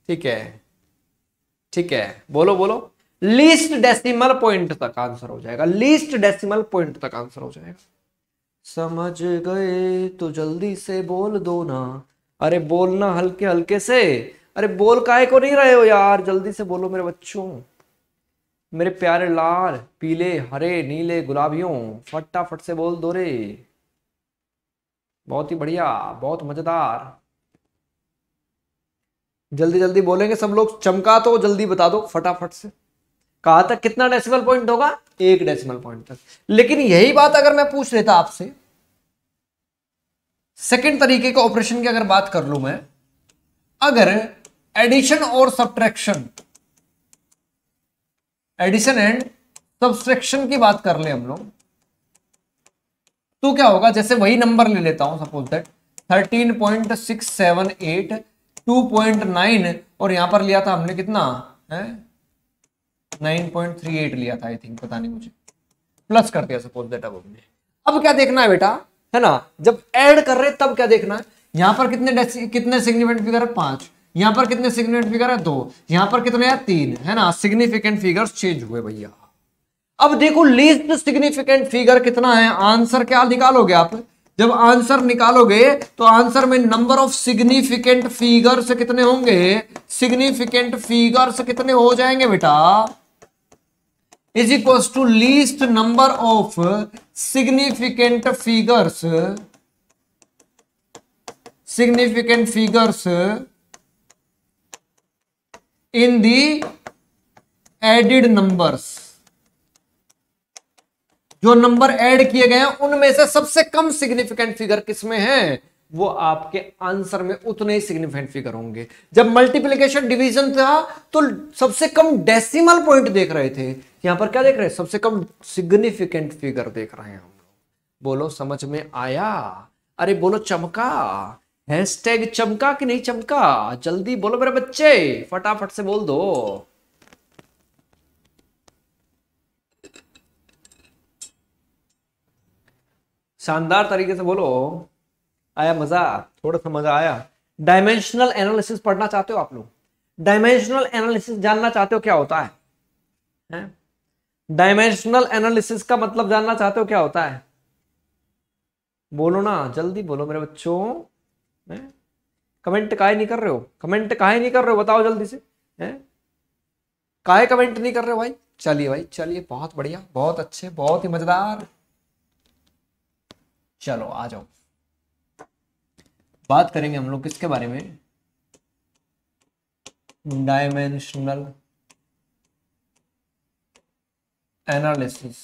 ठीक है ठीक है बोलो बोलो लीस्ट डेसिमल पॉइंट तक आंसर हो जाएगा लीस्ट डेसिमल पॉइंट तक आंसर हो जाएगा समझ गए तो जल्दी से बोल दो ना अरे बोलना हल्के हल्के से अरे बोल काय को नहीं रहे हो यार जल्दी से बोलो मेरे बच्चों मेरे प्यारे लाल पीले हरे नीले गुलाबियों फटाफट से बोल दो रे बहुत ही बढ़िया बहुत मजेदार जल्दी जल्दी बोलेंगे सब लोग चमका तो जल्दी बता दो फटाफट से कहा था कितना डेसिमल पॉइंट होगा एक डेसिमल पॉइंट तक लेकिन यही बात अगर मैं पूछ लेता आपसे सेकंड तरीके के ऑपरेशन की अगर बात कर लू मैं अगर एडिशन और सब्ट्रैक्शन एडिशन एंड सब्सट्रैक्शन की बात कर ले हम लोग तो क्या होगा जैसे वही नंबर ले लेता हूं suppose that thirteen point six seven eight two point nine और यहां पर लिया था हमने कितना है नाइन पॉइंट थ्री एट लिया था आई थिंक पता नहीं मुझे प्लस कर दिया सपोज दैट अब हमने अब क्या देखना है बेटा है ना जब ऐड कर रहे तब क्या देखना है यहां पर कितने कितने सिग्निफिकेंट फिगर है पांच यहां पर कितने सिग्निफिकेंट फिगर है दो यहां पर कितने है तीन है ना सिग्निफिकेंट फिगर्स चेंज हुए भैया अब देखो लीस्ट सिग्निफिकेंट फिगर कितना है आंसर क्या निकालोगे आप जब आंसर निकालोगे तो आंसर में नंबर ऑफ सिग्निफिकेंट फिगर्स कितने होंगे सिग्निफिकेंट फिगर्स कितने हो जाएंगे बेटा is equal to least number of significant figures significant figures in the added numbers जो नंबर ऐड किए गए हैं उनमें से सबसे कम सिग्निफिकेंट फिगर किसमें है वो आपके आंसर में उतने ही सिग्निफिकेंट फिगर होंगे जब मल्टीप्लीकेशन डिवीजन था तो सबसे कम डेसिमल पॉइंट देख रहे थे यहां पर क्या देख रहे हैं सबसे कम सिग्निफिकेंट फिगर देख रहे हैं हम लोग बोलो समझ में आया अरे बोलो चमका हैशटैग चमका कि नहीं चमका जल्दी बोलो मेरे बच्चे फटाफट से बोल दो शानदार तरीके से बोलो आया मजा थोड़ा सा मजा आया डायमेंशनल एनालिसिस पढ़ना चाहते हो आप लोग डायमेंशनल एनालिसिस जानना चाहते हो क्या होता है, डायमेंशनल एनालिसिस का मतलब जानना चाहते हो क्या होता है बोलो ना जल्दी बोलो मेरे बच्चों कमेंट काहे नहीं कर रहे हो कमेंट काहे नहीं कर रहे हो बताओ जल्दी से है काहे कमेंट नहीं कर रहे हो भाई चलिए भाई चलिए बहुत बढ़िया बहुत अच्छे बहुत ही मजेदार चलो आ जाओ बात करेंगे हम लोग किसके बारे में डायमेंशनल एनालिसिस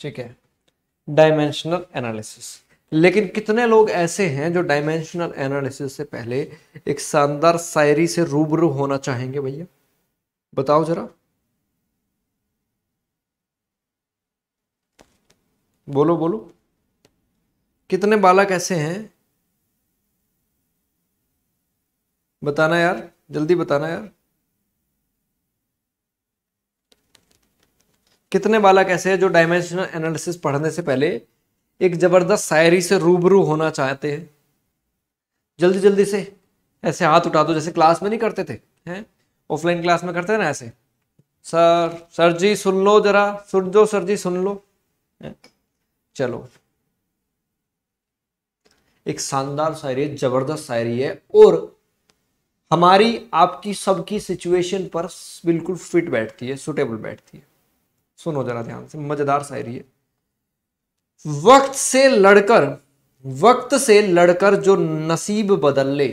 ठीक है डायमेंशनल एनालिसिस लेकिन कितने लोग ऐसे हैं जो डायमेंशनल एनालिसिस से पहले एक शानदार शायरी से रूबरू होना चाहेंगे भैया बताओ जरा बोलो बोलो कितने बालक ऐसे हैं बताना यार जल्दी बताना यार कितने बालक ऐसे हैं जो डायमेंशनल एनालिसिस पढ़ने से पहले एक जबरदस्त शायरी से रूबरू होना चाहते हैं जल्दी जल्दी से ऐसे हाथ उठा दो जैसे क्लास में नहीं करते थे हैं ऑफलाइन क्लास में करते थे ना ऐसे सर सर जी सुन लो जरा सुन जो सर जी सुन लो है? चलो एक शानदार शायरी है जबरदस्त शायरी है और हमारी आपकी सबकी सिचुएशन पर बिल्कुल फिट बैठती है सुटेबल बैठती है सुनो जरा ध्यान से मजेदार शायरी है वक्त से लड़कर वक्त से लड़कर जो नसीब बदल ले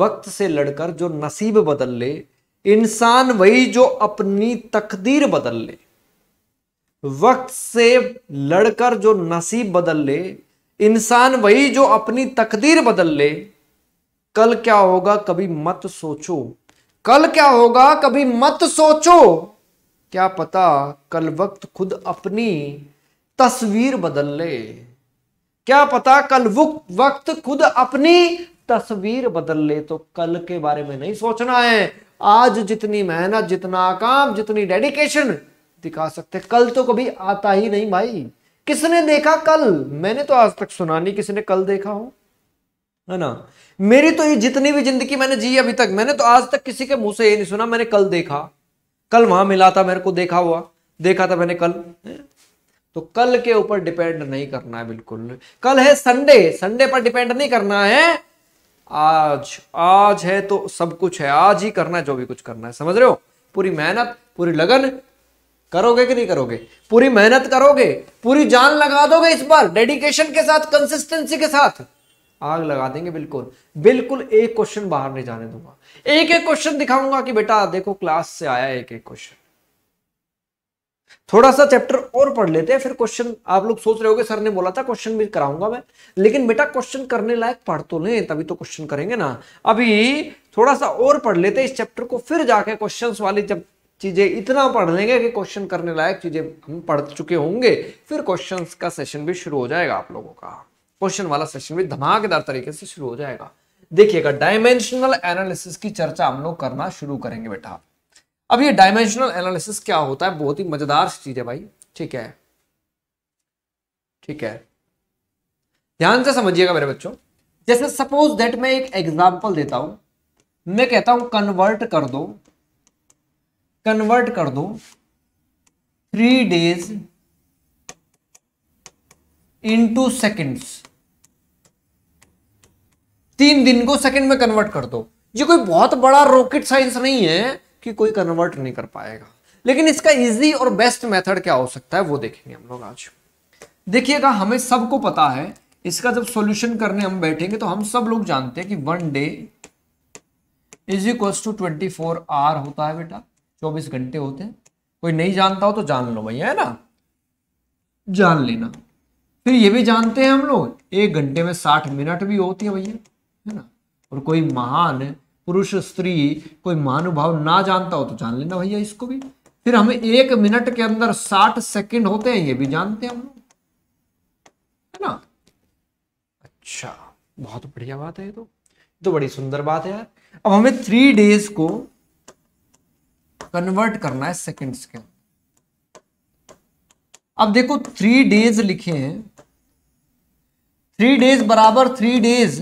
वक्त से लड़कर जो नसीब बदल ले इंसान वही जो अपनी तकदीर बदल ले वक्त से लड़कर जो नसीब बदल ले इंसान वही जो अपनी तकदीर बदल ले कल क्या होगा कभी मत सोचो कल क्या होगा कभी मत सोचो क्या पता कल वक्त खुद अपनी तस्वीर बदल ले क्या पता कल वक्त खुद अपनी तस्वीर बदल ले तो कल के बारे में नहीं सोचना है आज जितनी मेहनत जितना काम जितनी डेडिकेशन दिखा सकते कल तो कभी आता ही नहीं भाई किसने देखा कल मैंने तो आज तक सुना नहीं किसी ने कल देखा हो है ना मेरी तो ये जितनी भी जिंदगी मैंने जी अभी तक मैंने तो आज तक किसी के मुंह से ये नहीं सुना मैंने कल देखा कल वहां मिला था मेरे को देखा हुआ देखा था मैंने कल तो कल के ऊपर डिपेंड नहीं करना है बिल्कुल कल है संडे संडे पर डिपेंड नहीं करना है आज आज है तो सब कुछ है आज ही करना है जो भी कुछ करना है समझ रहे हो पूरी मेहनत पूरी लगन करोगे कि नहीं करोगे पूरी मेहनत करोगे पूरी जान लगा दोगे इस बार डेडिकेशन के साथ कंसिस्टेंसी के साथ आग लगा देंगे बिल्कुल बिल्कुल एक क्वेश्चन बाहर नहीं जाने दूंगा एक एक क्वेश्चन दिखाऊंगा कि बेटा देखो क्लास से आया एक एक क्वेश्चन थोड़ा सा चैप्टर और पढ़ लेते हैं फिर क्वेश्चन आप लोग सोच रहे हो सर ने बोला था क्वेश्चन भी कराऊंगा मैं लेकिन बेटा क्वेश्चन करने लायक पढ़ तो लें तभी तो क्वेश्चन करेंगे ना अभी थोड़ा सा और पढ़ लेते हैं इस चैप्टर को फिर जाके क्वेश्चंस वाली जब चीज़ें इतना पढ़ लेंगे कि क्वेश्चन करने लायक चीज़ें हम पढ़ चुके होंगे फिर क्वेश्चन का सेशन भी शुरू हो जाएगा आप लोगों का क्वेश्चन वाला सेशन भी धमाकेदार तरीके से शुरू हो जाएगा देखिएगा डायमेंशनल एनालिसिस की चर्चा हम लोग करना शुरू करेंगे बेटा अब ये डायमेंशनल एनालिसिस क्या होता है बहुत ही मजेदार चीज है भाई ठीक है ठीक है ध्यान से समझिएगा मेरे बच्चों जैसे सपोज दैट मैं एक एग्जाम्पल देता हूं मैं कहता हूं कन्वर्ट कर दो कन्वर्ट कर दो थ्री डेज टू सेकेंड्स तीन दिन को सेकंड में कन्वर्ट कर दो ये कोई बहुत बड़ा रॉकेट साइंस नहीं है कि कोई कन्वर्ट नहीं कर पाएगा लेकिन इसका इजी और बेस्ट मेथड क्या हो सकता है वो देखेंगे हम लोग आज देखिएगा हमें सबको पता है इसका जब सॉल्यूशन करने हम बैठेंगे तो हम सब लोग जानते हैं कि one day is equals to twenty four hour होता है बेटा चौबीस घंटे होते हैं कोई नहीं जानता हो तो जान लो भैया है ना जान लेना फिर ये भी जानते हैं हम लोग एक घंटे में साठ मिनट भी होती है भैया है ना और कोई महान पुरुष स्त्री कोई महानुभाव ना जानता हो तो जान लेना भैया इसको भी फिर हमें एक मिनट के अंदर साठ सेकंड होते हैं ये भी जानते हैं हम लोग है ना अच्छा बहुत बढ़िया बात है ये तो तो बड़ी सुंदर बात है यार अब हमें थ्री डेज को कन्वर्ट करना है सेकेंड्स के अब देखो थ्री डेज लिखे हैं थ्री डेज बराबर थ्री डेज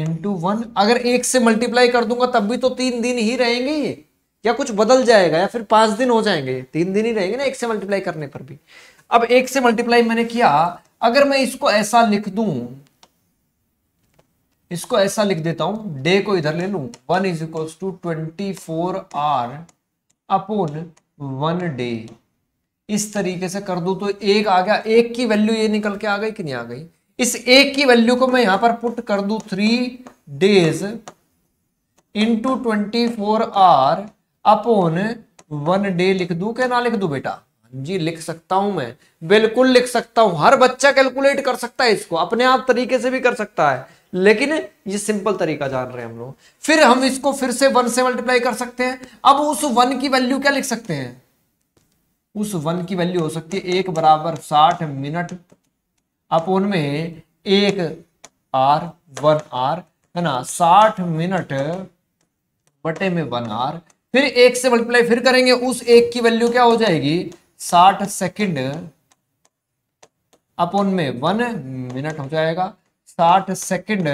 इंटू वन अगर एक से मल्टीप्लाई कर दूंगा तब भी तो तीन दिन ही रहेंगे ये या कुछ बदल जाएगा या फिर पांच दिन हो जाएंगे तीन दिन ही रहेंगे ना एक से मल्टीप्लाई करने पर भी अब एक से मल्टीप्लाई मैंने किया अगर मैं इसको ऐसा लिख दूं इसको ऐसा लिख देता हूं डे को इधर ले लू one is equals to twenty four hour upon one day इस तरीके से कर दू तो एक आ गया एक की वैल्यू ये निकल के आ गई कि नहीं आ गई इस एक की वैल्यू को मैं यहां पर पुट कर दू three days into twenty four hour upon one day लिख दू क्या ना लिख दू बेटा हाँ जी लिख सकता हूं मैं बिल्कुल लिख सकता हूं हर बच्चा कैलकुलेट कर सकता है इसको अपने आप तरीके से भी कर सकता है लेकिन ये सिंपल तरीका जान रहे हैं हम लोग फिर हम इसको फिर से वन से मल्टीप्लाई कर सकते हैं अब उस वन की वैल्यू क्या लिख सकते हैं उस वन की वैल्यू हो सकती है एक बराबर साठ मिनट अपोन में एक आर वन आर है ना साठ मिनट बटे में वन आर फिर एक से मल्टीप्लाई फिर करेंगे उस एक की वैल्यू क्या हो जाएगी साठ सेकंड अपोन में वन मिनट हो जाएगा साठ सेकंड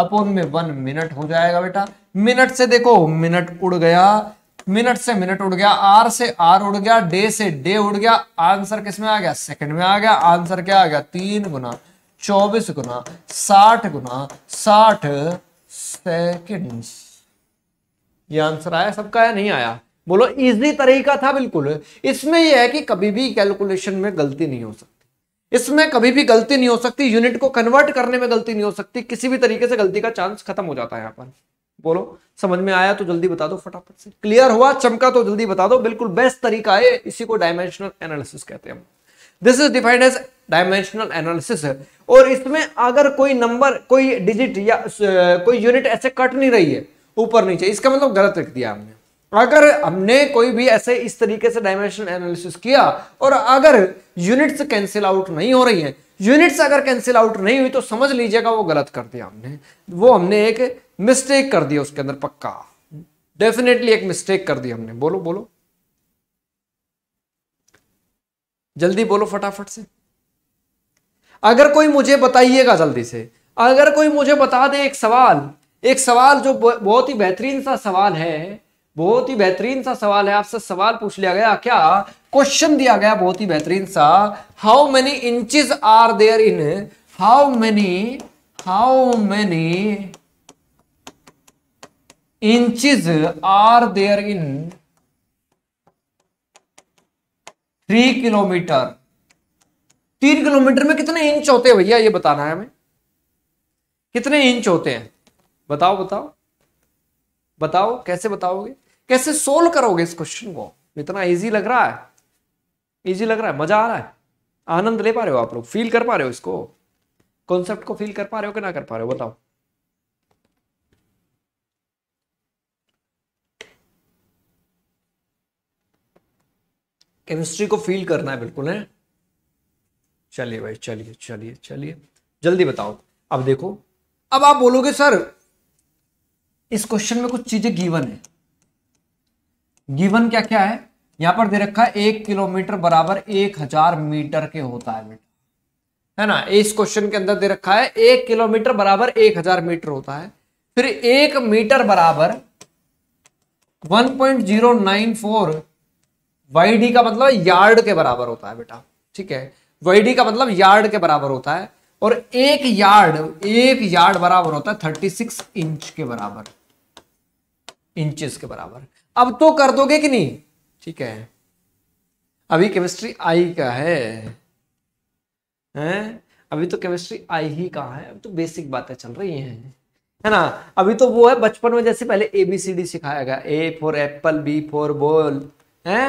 अपॉन में वन मिनट हो जाएगा बेटा मिनट से देखो मिनट उड़ गया मिनट से मिनट उड़ गया आर से आर उड़ गया डे से डे उड़ गया आंसर किस में आ गया सेकंड में आ गया आंसर क्या आ गया तीन गुना चौबीस गुना साठ गुना साठ सेकंड ये आंसर आया सबका या नहीं आया बोलो इजी तरीका था बिल्कुल इसमें यह है कि कभी भी कैलकुलेशन में गलती नहीं हो सकती इसमें कभी भी गलती नहीं हो सकती यूनिट को कन्वर्ट करने में गलती नहीं हो सकती किसी भी तरीके से गलती का चांस खत्म हो जाता है यहाँ पर बोलो समझ में आया तो जल्दी बता दो फटाफट से क्लियर हुआ चमका तो जल्दी बता दो बिल्कुल बेस्ट तरीका है इसी को डायमेंशनल एनालिसिस कहते हैं this is defined as dimensional analysis है और इसमें अगर कोई नंबर कोई डिजिट या कोई यूनिट ऐसे कट नहीं रही है ऊपर नीचे इसका मतलब गलत रख दिया हमने अगर हमने कोई भी ऐसे इस तरीके से डायमेंशन एनालिसिस किया और अगर यूनिट्स कैंसिल आउट नहीं हो रही हैं यूनिट्स अगर कैंसिल आउट नहीं हुई तो समझ लीजिएगा वो गलत कर दिया हमने वो हमने एक मिस्टेक कर दिया उसके अंदर पक्का डेफिनेटली एक मिस्टेक कर दिया हमने बोलो बोलो जल्दी बोलो फटाफट से अगर कोई मुझे बताइएगा जल्दी से अगर कोई मुझे बता दे एक सवाल एक सवाल जो बहुत ही बेहतरीन सा सवाल है बहुत ही बेहतरीन सा सवाल है आपसे सवाल पूछ लिया गया क्या क्वेश्चन दिया गया बहुत ही बेहतरीन सा how many inches are there in how many how many inches are there in three kilometre तीन किलोमीटर में कितने इंच होते हैं भैया ये बताना है हमें कितने इंच होते हैं बताओ बताओ बताओ कैसे बताओगे कैसे सोल्व करोगे इस क्वेश्चन को इतना इजी लग रहा है इजी लग रहा है मजा आ रहा है आनंद ले पा रहे हो आप लोग फील कर पा रहे हो इसको कॉन्सेप्ट को फील कर पा रहे हो कि ना कर पा रहे हो बताओ केमिस्ट्री को फील करना है बिल्कुल है चलिए भाई चलिए चलिए चलिए जल्दी बताओ अब देखो अब आप बोलोगे सर इस क्वेश्चन में कुछ चीजें गिवन है गिवन क्या क्या है यहां पर दे रखा है एक किलोमीटर बराबर एक हजार मीटर के होता है बेटा है ना इस क्वेश्चन के अंदर दे रखा है एक किलोमीटर बराबर एक हजार मीटर होता है फिर एक मीटर बराबर 1.094 डी का मतलब यार्ड के बराबर होता है बेटा ठीक है वाईडी का मतलब यार्ड के बराबर होता है और एक यार्ड एक यार्ड बराबर होता है 36 इंच के बराबर इंचेस के बराबर अब तो कर दोगे कि नहीं ठीक है अभी केमिस्ट्री आई का है हैं अभी तो केमिस्ट्री आई ही का है अब तो बेसिक बातें चल रही हैं है ना अभी तो वो है बचपन में जैसे पहले ए बी सी डी सिखाया गया A for apple B for ball है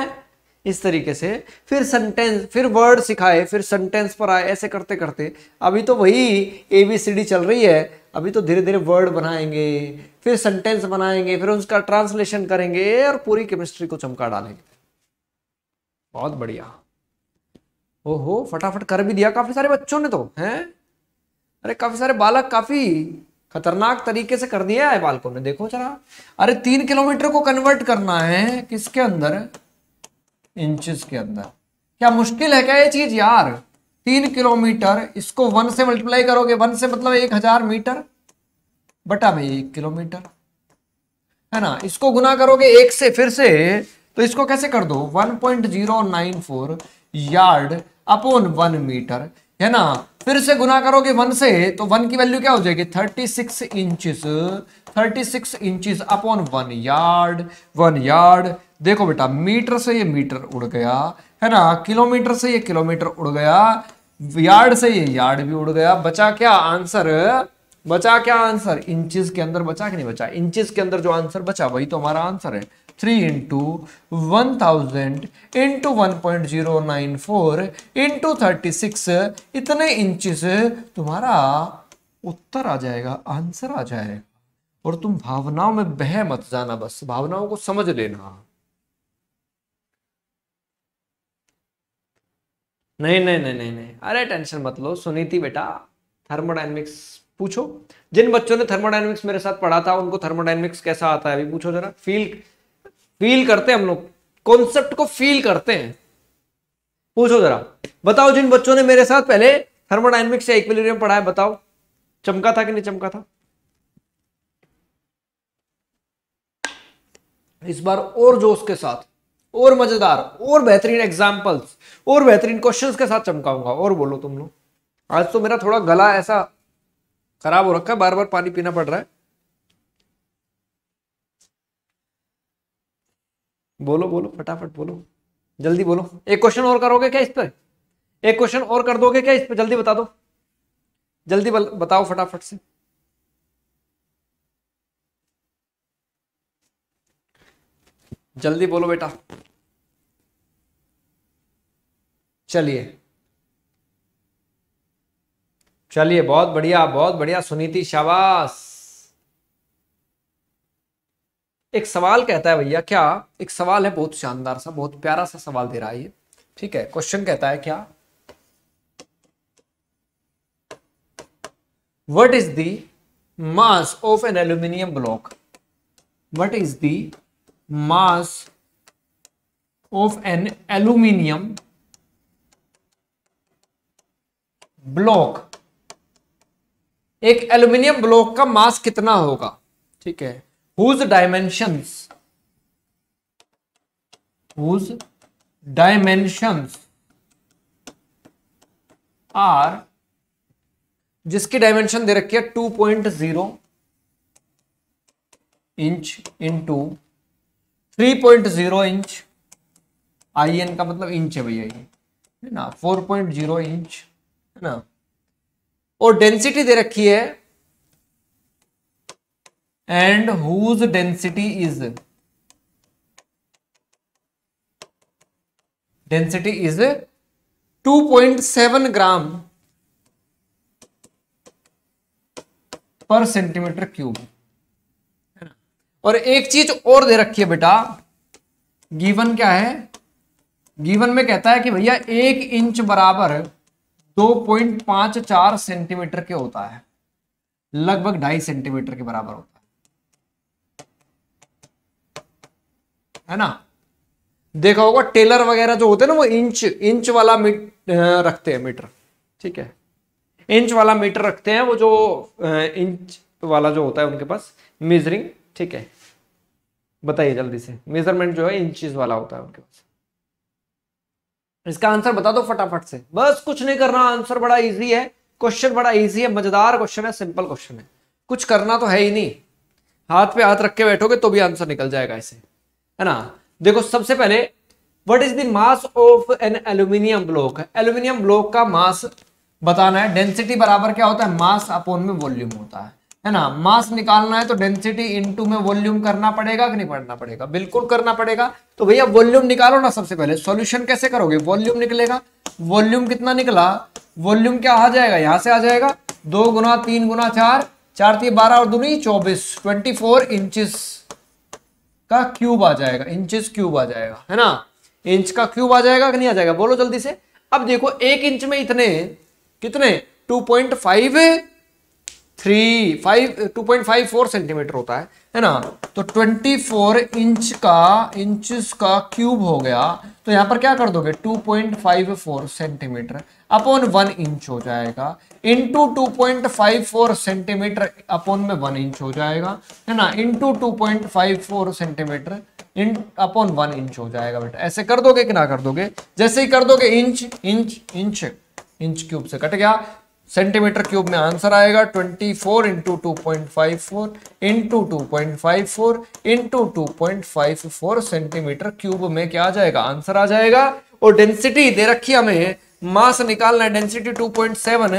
इस तरीके से फिर सेंटेंस फिर वर्ड सिखाए फिर सेंटेंस पर आए ऐसे करते करते अभी तो वही ए बी सी डी चल रही है अभी तो धीरे धीरे वर्ड बनाएंगे फिर सेंटेंस बनाएंगे फिर उसका ट्रांसलेशन करेंगे और पूरी केमिस्ट्री को चमका डालेंगे बहुत बढ़िया ओहो फटाफट कर भी दिया काफी सारे बच्चों ने तो हैं अरे काफी सारे बालक काफी खतरनाक तरीके से कर दिया है बालकों ने देखो जरा अरे तीन किलोमीटर को कन्वर्ट करना है किसके अंदर इंचेस के अंदर क्या मुश्किल है क्या ये चीज यार तीन किलोमीटर इसको वन से मल्टीप्लाई करोगे वन से मतलब एक हजार मीटर बटा में एक किलोमीटर है ना इसको गुना करोगे एक से फिर से तो इसको कैसे कर दो four yard upon one metre है ना फिर से गुना करोगे वन से तो वन की वैल्यू क्या हो जाएगी thirty six inches thirty six inches upon one yard one yard देखो बेटा मीटर से ये मीटर उड़ गया है ना किलोमीटर से ये किलोमीटर उड़ गया यार्ड से ये यार्ड भी उड़ गया बचा क्या आंसर बचा क्या आंसर इंचिस के अंदर बचा कि नहीं बचा इंचिस के अंदर जो आंसर बचा वही तो हमारा आंसर है three into one thousand into one point zero nine four into thirty six इतने इंचिस तुम्हारा उत्तर आ जाएगा आंसर आ जाएगा और तुम भावनाओं में बह मत जाना बस भावनाओं को समझ लेना नहीं नहीं नहीं नहीं नहीं अरे टेंशन मत लो सुनीति बेटा थर्मोडाइनमिक्स पूछो जिन बच्चों ने थर्मोडाइनमिक्स मेरे साथ पढ़ा था उनको थर्मोडाइनमिक्स कैसा आता है अभी पूछो जरा फील फील करते हैं हम लोग कॉन्सेप्ट को फील करते हैं पूछो जरा बताओ जिन बच्चों ने मेरे साथ पहले थर्मोडाइनमिक्स या इक्विलिब्रियम पढ़ा है बताओ चमका था कि नहीं चमका था इस बार और जोश के साथ और मजेदार और बेहतरीन एग्जाम्पल्स और बेहतरीन क्वेश्चंस के साथ चमकाऊंगा और बोलो तुम लोग आज तो मेरा थोड़ा गला ऐसा खराब हो रखा है बार बार पानी पीना पड़ रहा है बोलो बोलो फटाफट बोलो जल्दी बोलो एक क्वेश्चन और करोगे क्या इस पर एक क्वेश्चन और कर दोगे क्या इस पर जल्दी बता दो जल्दी बताओ फटाफट से जल्दी बोलो बेटा चलिए चलिए बहुत बढ़िया बहुत बढ़िया सुनीति शाबाश एक सवाल कहता है भैया क्या एक सवाल है बहुत शानदार सा बहुत प्यारा सा सवाल दे रहा है ये ठीक है क्वेश्चन कहता है क्या what is the mass of an aluminium block what is the mass of an aluminium block एक एल्यूमिनियम ब्लॉक का मास कितना होगा ठीक है whose dimensions whose dimensions are जिसकी डायमेंशन दे रखी है 2.0 inch into three point zero inch I N का मतलब इंच है भैया ये है ना फोर पॉइंट जीरो इंच है ना और डेंसिटी दे रखी है and whose density is density is 2.7 gram per centimetre cube और एक चीज और दे रखी है बेटा गीवन क्या है गीवन में कहता है कि भैया एक इंच बराबर दो पॉइंट पांच चार सेंटीमीटर के होता है लगभग ढाई सेंटीमीटर के बराबर होता है है ना देखा होगा टेलर वगैरह जो होते हैं ना वो इंच इंच वाला मीट रखते हैं मीटर ठीक है इंच वाला मीटर रखते हैं वो जो इंच वाला जो होता है उनके पास मेजरिंग ठीक है बताइए जल्दी से मेजरमेंट जो है इंच वाला होता है उनके पास इसका आंसर बता दो फटाफट से बस कुछ नहीं करना आंसर बड़ा इजी है क्वेश्चन बड़ा इजी है मजेदार क्वेश्चन है सिंपल क्वेश्चन है कुछ करना तो है ही नहीं हाथ पे हाथ रख के बैठोगे तो भी आंसर निकल जाएगा इसे है ना देखो सबसे पहले what is the mass of an aluminium block aluminium block का मास बताना है डेंसिटी बराबर क्या होता है मास अपोन में वॉल्यूम होता है है ना मास निकालना है तो डेंसिटी इनटू में वॉल्यूम करना पड़ेगा कि नहीं पढ़ना पड़ेगा बिल्कुल करना पड़ेगा तो भैया वॉल्यूम निकालो ना सबसे पहले सॉल्यूशन कैसे करोगे वॉल्यूम निकलेगा वॉल्यूम कितना निकला वॉल्यूम क्या आ जाएगा यहां से आ जाएगा दो गुना तीन गुना चार चार तीन बारह और दूनी चौबीस ट्वेंटी फोर इंचिस का क्यूब आ जाएगा इंचिस क्यूब आ जाएगा है ना इंच का क्यूब आ जाएगा कि नहीं आ जाएगा बोलो जल्दी से अब देखो एक इंच में इतने कितने two point five three five two point five four centimetre होता है है ना तो ट्वेंटी फोर इंच का इंच का क्यूब हो गया तो यहाँ पर क्या कर दोगे two point five four centimetre upon one inch हो जाएगा into two point five four centimetre upon में वन इंच हो जाएगा है ना into two point five four centimetre in upon one inch हो जाएगा बेटा ऐसे कर दोगे कि ना कर दोगे जैसे ही कर दोगे inch inch inch inch cube से कट गया सेंटीमीटर क्यूब में आंसर आएगा 24 four into two point five four into two point five four into two point five four centimetre cube में क्या आ जाएगा आंसर आ जाएगा और डेंसिटी दे रखी हमें मास निकालना है density 2.7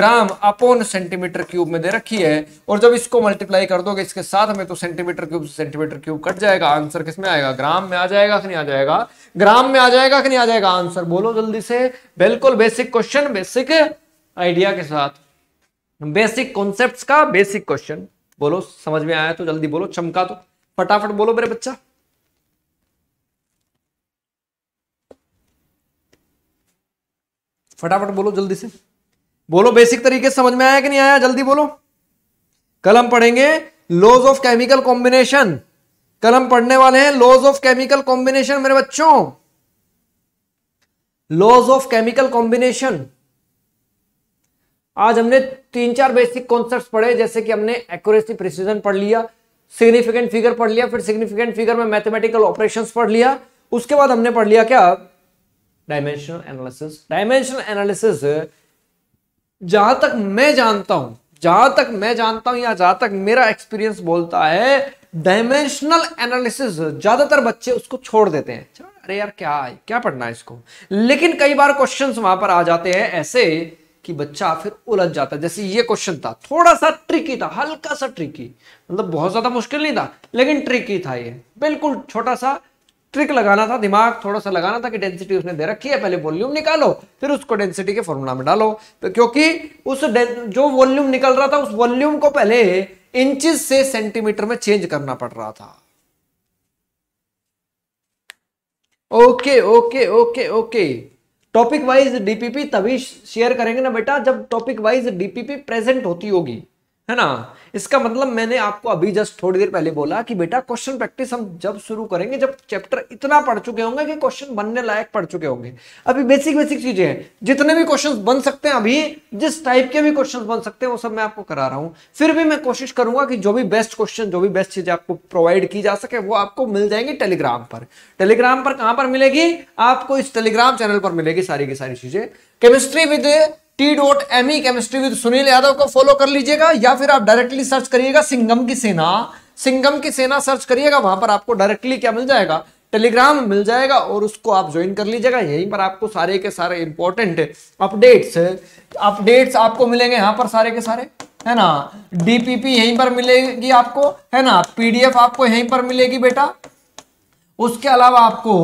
gram upon centimetre cube में दे रखी है और जब इसको मल्टीप्लाई कर दोगे इसके साथ में तो centimetre cube centimetre cube cut जाएगा आंसर किस में आएगा ग्राम में आ जाएगा कि नहीं आ जाएगा ग्राम में आ जाएगा कि नहीं आ जाएगा आंसर बोलो जल्दी से बिल्कुल बेसिक क्वेश्चन बेसिक आइडिया के साथ बेसिक कॉन्सेप्ट्स का बेसिक क्वेश्चन बोलो समझ में आया तो जल्दी बोलो चमका तो फटाफट बोलो मेरे बच्चा फटाफट बोलो जल्दी से बोलो बेसिक तरीके से समझ में आया कि नहीं आया जल्दी बोलो कलम पढ़ेंगे लॉज ऑफ केमिकल कॉम्बिनेशन कलम पढ़ने वाले हैं लॉज ऑफ केमिकल कॉम्बिनेशन मेरे बच्चों लॉज ऑफ केमिकल कॉम्बिनेशन आज हमने तीन चार बेसिक कॉन्सेप्ट पढ़े जैसे कि हमने एक्यूरेसी प्रिसीजन पढ़ लिया सिग्निफिकेंट फिगर पढ़ लिया फिर सिग्निफिकेंट फिगर में मैथमेटिकल ऑपरेशंस पढ़ लिया उसके बाद हमने पढ़ लिया क्या डायमेंशनल एनालिसिस डायमेंशनल एनालिसिस जहां तक मैं जानता हूं जहां तक मैं जानता हूं या जहां तक मेरा एक्सपीरियंस बोलता है डायमेंशनल एनालिसिस ज्यादातर बच्चे उसको छोड़ देते हैं अरे यार क्या है क्या पढ़ना है इसको लेकिन कई बार क्वेश्चन वहां पर आ जाते हैं ऐसे कि बच्चा फिर उलझ जाता है जैसे ये क्वेश्चन था थोड़ा सा ट्रिकी था हल्का सा ट्रिकी मतलब बहुत ज़्यादा मुश्किल नहीं था लेकिन ट्रिकी था ये बिल्कुल छोटा सा ट्रिक लगाना था दिमाग थोड़ा सा लगाना था कि डेंसिटी उसने दे रखी है पहले वॉल्यूम निकालो फिर उसको डेंसिटी के फॉर्मूला में डालो तो क्योंकि उस जो वॉल्यूम निकल रहा था उस वॉल्यूम को पहले इंचिस से सेंटीमीटर में चेंज करना पड़ रहा था okay okay okay okay topic wise DPP तभी शेयर करेंगे ना बेटा जब टॉपिक वाइज डीपीपी प्रेजेंट होती होगी है ना इसका मतलब मैंने आपको अभी जस्ट थोड़ी देर पहले बोला कि बेटा क्वेश्चन प्रैक्टिस हम जब शुरू करेंगे जब चैप्टर इतना पढ़ चुके होंगे कि क्वेश्चन बनने लायक पढ़ चुके होंगे अभी बेसिक बेसिक चीजें हैं जितने भी क्वेश्चंस बन सकते हैं अभी जिस टाइप के भी क्वेश्चंस बन सकते हैं वो सब मैं आपको करा रहा हूं फिर भी मैं कोशिश करूंगा कि जो भी बेस्ट क्वेश्चन जो भी बेस्ट चीज आपको प्रोवाइड की जा सके वो आपको मिल जाएंगे टेलीग्राम पर टेलीग्राम पर कहां पर मिलेगी आपको इस टेलीग्राम चैनल पर मिलेगी सारी की सारी चीजें chemistry with T dot M E chemistry with Sunil Yadav को फॉलो कर लीजिएगा या फिर आप डायरेक्टली सर्च करिएगा सिंगम की सेना सिंगम की सेना सर्च करिएगा वहां पर आपको डायरेक्टली क्या मिल जाएगा टेलीग्राम मिल जाएगा और उसको आप ज्वाइन कर लीजिएगा यहीं पर आपको सारे के सारे इंपॉर्टेंट अपडेट्स अपडेट्स आपको मिलेंगे यहां पर सारे के सारे है ना डीपीपी यहीं पर मिलेगी आपको है ना पीडीएफ आपको यहीं पर मिलेगी बेटा उसके अलावा आपको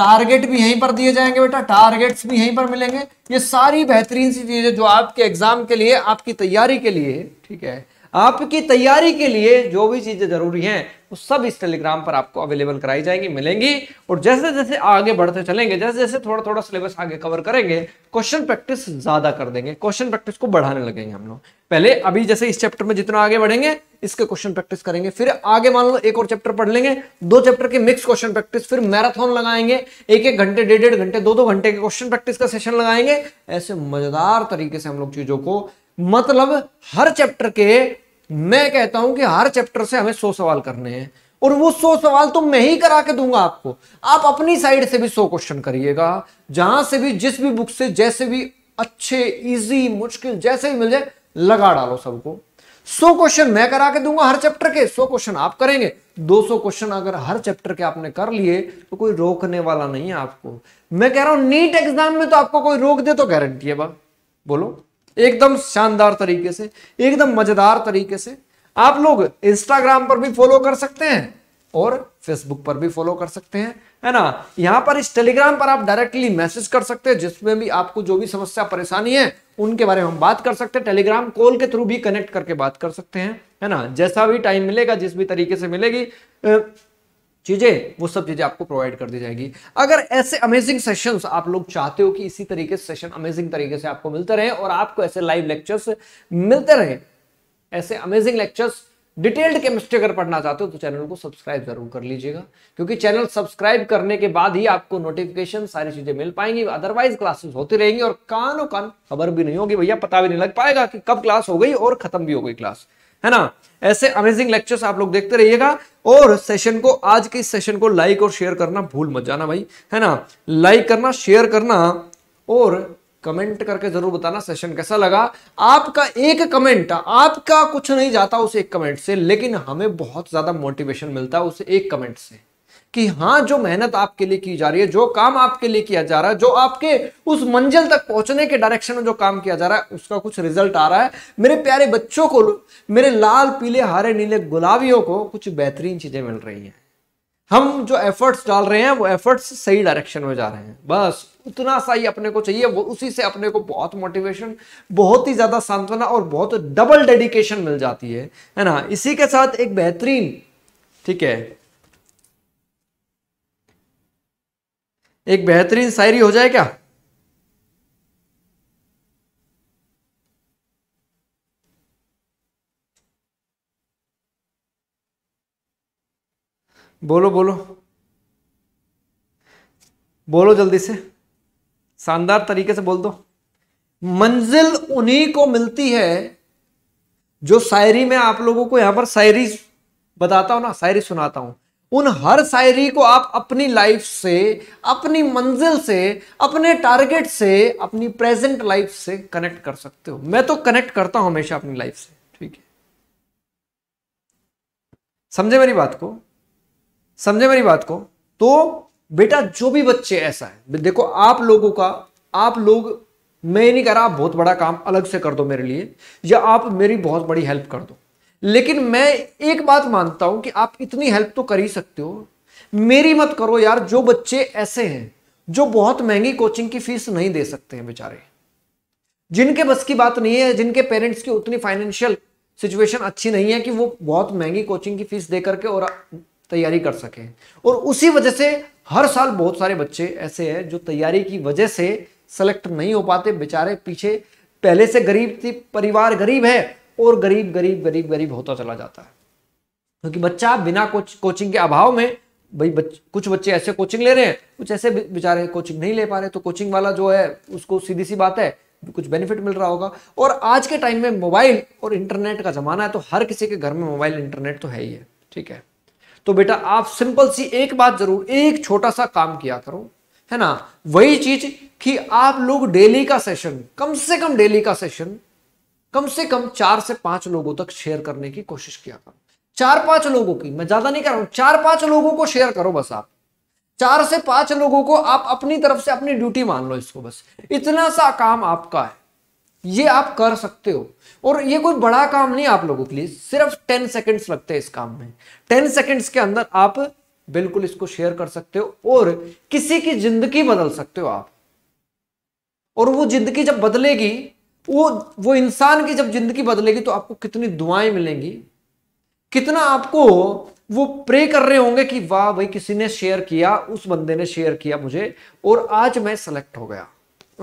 टारगेट भी यहीं पर दिए जाएंगे बेटा टारगेट्स भी यहीं पर मिलेंगे ये सारी बेहतरीन सी चीजें जो आपके एग्जाम के लिए आपकी तैयारी के लिए ठीक है आपकी तैयारी के लिए जो भी चीज़ें ज़रूरी हैं वो सब इस टेलीग्राम पर आपको अवेलेबल कराई जाएंगी मिलेंगी और जैसे जैसे आगे बढ़ते चलेंगे जैसे जैसे थोड़ा थोड़ा सिलेबस आगे कवर करेंगे क्वेश्चन प्रैक्टिस ज़्यादा कर देंगे क्वेश्चन प्रैक्टिस को बढ़ाने लगेंगे हम लोग पहले अभी जैसे इस चैप्टर में जितना आगे बढ़ेंगे इसके क्वेश्चन प्रैक्टिस करेंगे फिर आगे मान लो एक और चैप्टर पढ़ लेंगे दो चैप्टर के मिक्स क्वेश्चन प्रैक्टिस फिर मैराथन लगाएंगे एक एक घंटे डेढ़ डेढ़ घंटे दो दो घंटे के क्वेश्चन प्रैक्टिस का सेशन लगाएंगे ऐसे मजेदार तरीके से हम लोग चीजों को मतलब हर चैप्टर के मैं कहता हूं कि हर चैप्टर से हमें सौ सवाल करने हैं और वो सौ सवाल तो मैं ही करा के दूंगा आपको आप अपनी साइड से भी सौ क्वेश्चन करिएगा जहां से भी जिस भी बुक से जैसे भी अच्छे इजी मुश्किल जैसे भी मिल जाए लगा डालो सबको सौ क्वेश्चन मैं करा के दूंगा हर चैप्टर के सौ क्वेश्चन आप करेंगे दो सौ क्वेश्चन अगर हर चैप्टर के आपने कर लिए तो कोई रोकने वाला नहीं है आपको मैं कह रहा हूं नीट एग्जाम में तो आपको कोई रोक दे तो गारंटी है बा बोलो एकदम शानदार तरीके से एकदम मजेदार तरीके से आप लोग इंस्टाग्राम पर भी फॉलो कर सकते हैं और फेसबुक पर भी फॉलो कर सकते हैं है ना यहां पर इस टेलीग्राम पर आप डायरेक्टली मैसेज कर सकते हैं जिसमें भी आपको जो भी समस्या परेशानी है उनके बारे में हम बात कर सकते हैं टेलीग्राम कॉल के थ्रू भी कनेक्ट करके बात कर सकते हैं है ना जैसा भी टाइम मिलेगा जिस भी तरीके से मिलेगी चीज़ें वो सब चीज़ें आपको प्रोवाइड कर दी जाएगी अगर ऐसे अमेजिंग सेशंस आप लोग चाहते हो कि इसी तरीके से सेशन अमेजिंग तरीके से आपको मिलते रहे और आपको ऐसे लाइव लेक्चर्स मिलते रहे ऐसे अमेजिंग लेक्चर्स डिटेल्ड केमिस्ट्री अगर पढ़ना चाहते हो तो चैनल को सब्सक्राइब जरूर कर लीजिएगा क्योंकि चैनल सब्सक्राइब करने के बाद ही आपको नोटिफिकेशन सारी चीजें मिल पाएंगी अदरवाइज क्लासेस होती रहेंगी और कानों कान खबर भी नहीं होगी भैया पता भी नहीं लग पाएगा कि कब क्लास हो गई और खत्म भी हो गई क्लास है ना ऐसे अमेजिंग लेक्चर्स आप लोग देखते रहिएगा और सेशन को आज के सेशन को लाइक और शेयर करना भूल मत जाना भाई है ना लाइक करना शेयर करना और कमेंट करके जरूर बताना सेशन कैसा लगा आपका एक कमेंट आपका कुछ नहीं जाता उस एक कमेंट से लेकिन हमें बहुत ज्यादा मोटिवेशन मिलता है उस एक कमेंट से कि हाँ जो मेहनत आपके लिए की जा रही है जो काम आपके लिए किया जा रहा है जो आपके उस मंजिल तक पहुंचने के डायरेक्शन में जो काम किया जा रहा है उसका कुछ रिजल्ट आ रहा है मेरे प्यारे बच्चों को मेरे लाल पीले हरे नीले गुलाबियों को कुछ बेहतरीन चीजें मिल रही हैं हम जो एफर्ट्स डाल रहे हैं वो एफर्ट्स सही डायरेक्शन में जा रहे हैं बस उतना सा ही अपने को चाहिए वो उसी से अपने को बहुत मोटिवेशन बहुत ही ज़्यादा सांत्वना और बहुत डबल डेडिकेशन मिल जाती है है ना इसी के साथ एक बेहतरीन ठीक है एक बेहतरीन शायरी हो जाए क्या बोलो बोलो बोलो जल्दी से शानदार तरीके से बोल दो मंजिल उन्हीं को मिलती है जो शायरी में आप लोगों को यहां पर शायरी बताता हूं ना शायरी सुनाता हूं उन हर शायरी को आप अपनी लाइफ से अपनी मंजिल से अपने टारगेट से अपनी प्रेजेंट लाइफ से कनेक्ट कर सकते हो मैं तो कनेक्ट करता हूं हमेशा अपनी लाइफ से ठीक है समझे मेरी बात को समझे मेरी बात को तो बेटा जो भी बच्चे ऐसा है देखो आप लोगों का आप लोग मैं ये नहीं कह रहा आप बहुत बड़ा काम अलग से कर दो मेरे लिए या आप मेरी बहुत बड़ी हेल्प कर दो लेकिन मैं एक बात मानता हूं कि आप इतनी हेल्प तो कर ही सकते हो मेरी मत करो यार जो बच्चे ऐसे हैं जो बहुत महंगी कोचिंग की फीस नहीं दे सकते हैं बेचारे जिनके बस की बात नहीं है जिनके पेरेंट्स की उतनी फाइनेंशियल सिचुएशन अच्छी नहीं है कि वो बहुत महंगी कोचिंग की फीस दे करके और तैयारी कर सकें और उसी वजह से हर साल बहुत सारे बच्चे ऐसे हैं जो तैयारी की वजह से सेलेक्ट नहीं हो पाते बेचारे पीछे पहले से गरीब थी परिवार गरीब है और गरीब गरीब गरीब गरीब होता चला जाता है क्योंकि तो बच्चा बिना कोच कोचिंग के अभाव में भाई बच, कुछ बच्चे ऐसे कोचिंग ले रहे हैं कुछ ऐसे बेचारे कोचिंग नहीं ले पा रहे तो कोचिंग वाला जो है उसको सीधी सी बात है कुछ बेनिफिट मिल रहा होगा और आज के टाइम में मोबाइल और इंटरनेट का ज़माना है तो हर किसी के घर में मोबाइल इंटरनेट तो है ही है ठीक है तो बेटा आप सिंपल सी एक बात जरूर एक छोटा सा काम किया करो है ना वही चीज कि आप लोग डेली का सेशन कम से कम डेली का सेशन कम से कम चार से पांच लोगों तक शेयर करने की कोशिश किया करो चार पांच लोगों की मैं ज्यादा नहीं कर रहा हूं चार पांच लोगों को शेयर करो बस आप चार से पांच लोगों को आप अपनी तरफ से अपनी ड्यूटी मान लो इसको बस इतना सा काम आपका है ये आप कर सकते हो और ये कोई बड़ा काम नहीं आप लोगों के लिए सिर्फ टेन सेकेंड्स लगते हैं इस काम में टेन सेकेंड्स के अंदर आप बिल्कुल इसको शेयर कर सकते हो और किसी की जिंदगी बदल सकते हो आप और वो जिंदगी जब बदलेगी वो वो इंसान की जब जिंदगी बदलेगी तो आपको कितनी दुआएं मिलेंगी कितना आपको वो प्रे कर रहे होंगे कि वाह भाई किसी ने शेयर किया उस बंदे ने शेयर किया मुझे और आज मैं सेलेक्ट हो गया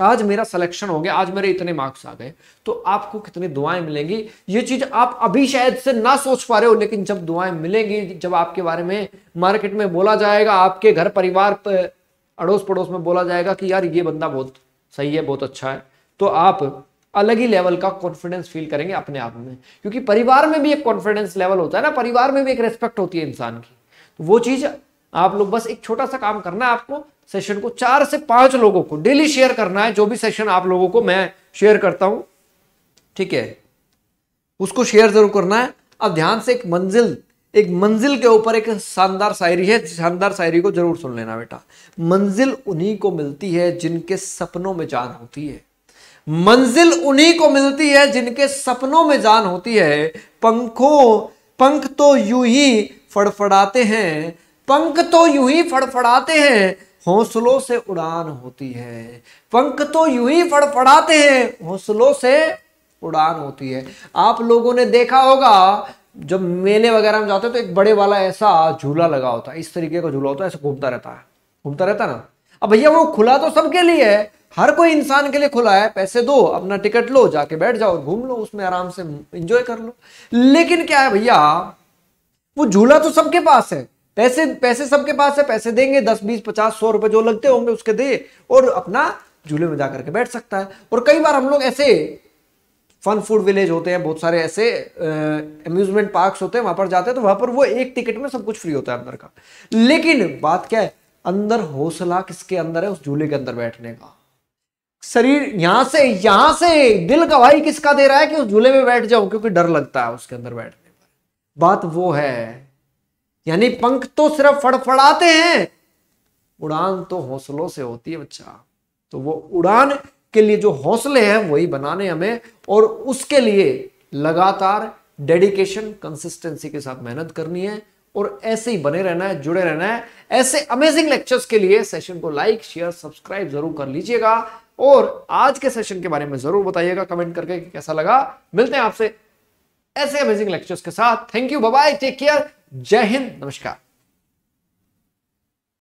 आज मेरा सिलेक्शन हो गया आज मेरे इतने मार्क्स आ गए तो आपको कितनी दुआएं मिलेंगी ये चीज आप अभी शायद से ना सोच पा रहे हो लेकिन जब दुआएं मिलेंगी जब आपके बारे में मार्केट में बोला जाएगा आपके घर परिवार पर अड़ोस पड़ोस में बोला जाएगा कि यार ये बंदा बहुत सही है बहुत अच्छा है तो आप अलग ही लेवल का कॉन्फिडेंस फील करेंगे अपने आप में क्योंकि परिवार में भी एक कॉन्फिडेंस लेवल होता है ना परिवार में भी एक रेस्पेक्ट होती है इंसान की तो वो चीज़ आप लोग बस एक छोटा सा काम करना है आपको सेशन को चार से पांच लोगों को डेली शेयर करना है जो भी सेशन आप लोगों को मैं शेयर करता हूं ठीक है उसको शेयर जरूर करना है अब ध्यान से एक मंजिल एक मंजिल के ऊपर एक शानदार शायरी है शानदार शायरी को जरूर सुन लेना बेटा मंजिल उन्हीं को मिलती है जिनके सपनों में जान होती है मंजिल उन्हीं को मिलती है जिनके सपनों में जान होती है पंखों पंख तो यूं ही फड़फड़ाते हैं पंख तो यूं ही फड़फड़ाते हैं हौसलों से उड़ान होती है पंख तो यूं ही फड़फड़ाते हैं हौसलों से उड़ान होती है आप लोगों ने देखा होगा जब मेले वगैरह में जाते हो तो एक बड़े वाला ऐसा झूला लगा होता है इस तरीके का झूला होता है ऐसा घूमता रहता है घूमता रहता ना अब भैया वो खुला तो सबके लिए है हर कोई इंसान के लिए खुला है पैसे दो अपना टिकट लो जाके बैठ जाओ घूम लो उसमें आराम से इंजॉय कर लो लेकिन क्या है भैया वो झूला तो सबके पास है पैसे पैसे सबके पास है पैसे देंगे दस बीस पचास सौ रुपए जो लगते होंगे उसके दे और अपना झूले में जाकर के बैठ सकता है और कई बार हम लोग ऐसे फन फूड विलेज होते हैं बहुत सारे ऐसे अम्यूजमेंट पार्क्स होते हैं वहां पर जाते हैं तो वहां पर वो एक टिकट में सब कुछ फ्री होता है अंदर का लेकिन बात क्या है अंदर हौसला किसके अंदर है उस झूले के अंदर बैठने का शरीर यहां से यहां से दिल का भाई किसका दे रहा है कि उस झूले में बैठ जाओ क्योंकि डर लगता है उसके अंदर बैठने पर बात वो है यानी पंख तो सिर्फ फड़फड़ाते हैं उड़ान तो हौसलों से होती है बच्चा तो वो उड़ान के लिए जो हौसले हैं वही बनाने हमें और उसके लिए लगातार डेडिकेशन कंसिस्टेंसी के साथ मेहनत करनी है और ऐसे ही बने रहना है जुड़े रहना है ऐसे अमेजिंग लेक्चर्स के लिए सेशन को लाइक शेयर सब्सक्राइब जरूर कर लीजिएगा और आज के सेशन के बारे में जरूर बताइएगा कमेंट करके कि कैसा लगा मिलते हैं आपसे ऐसे अमेजिंग लेक्चर्स के साथ thank you bye take care जय हिंद नमस्कार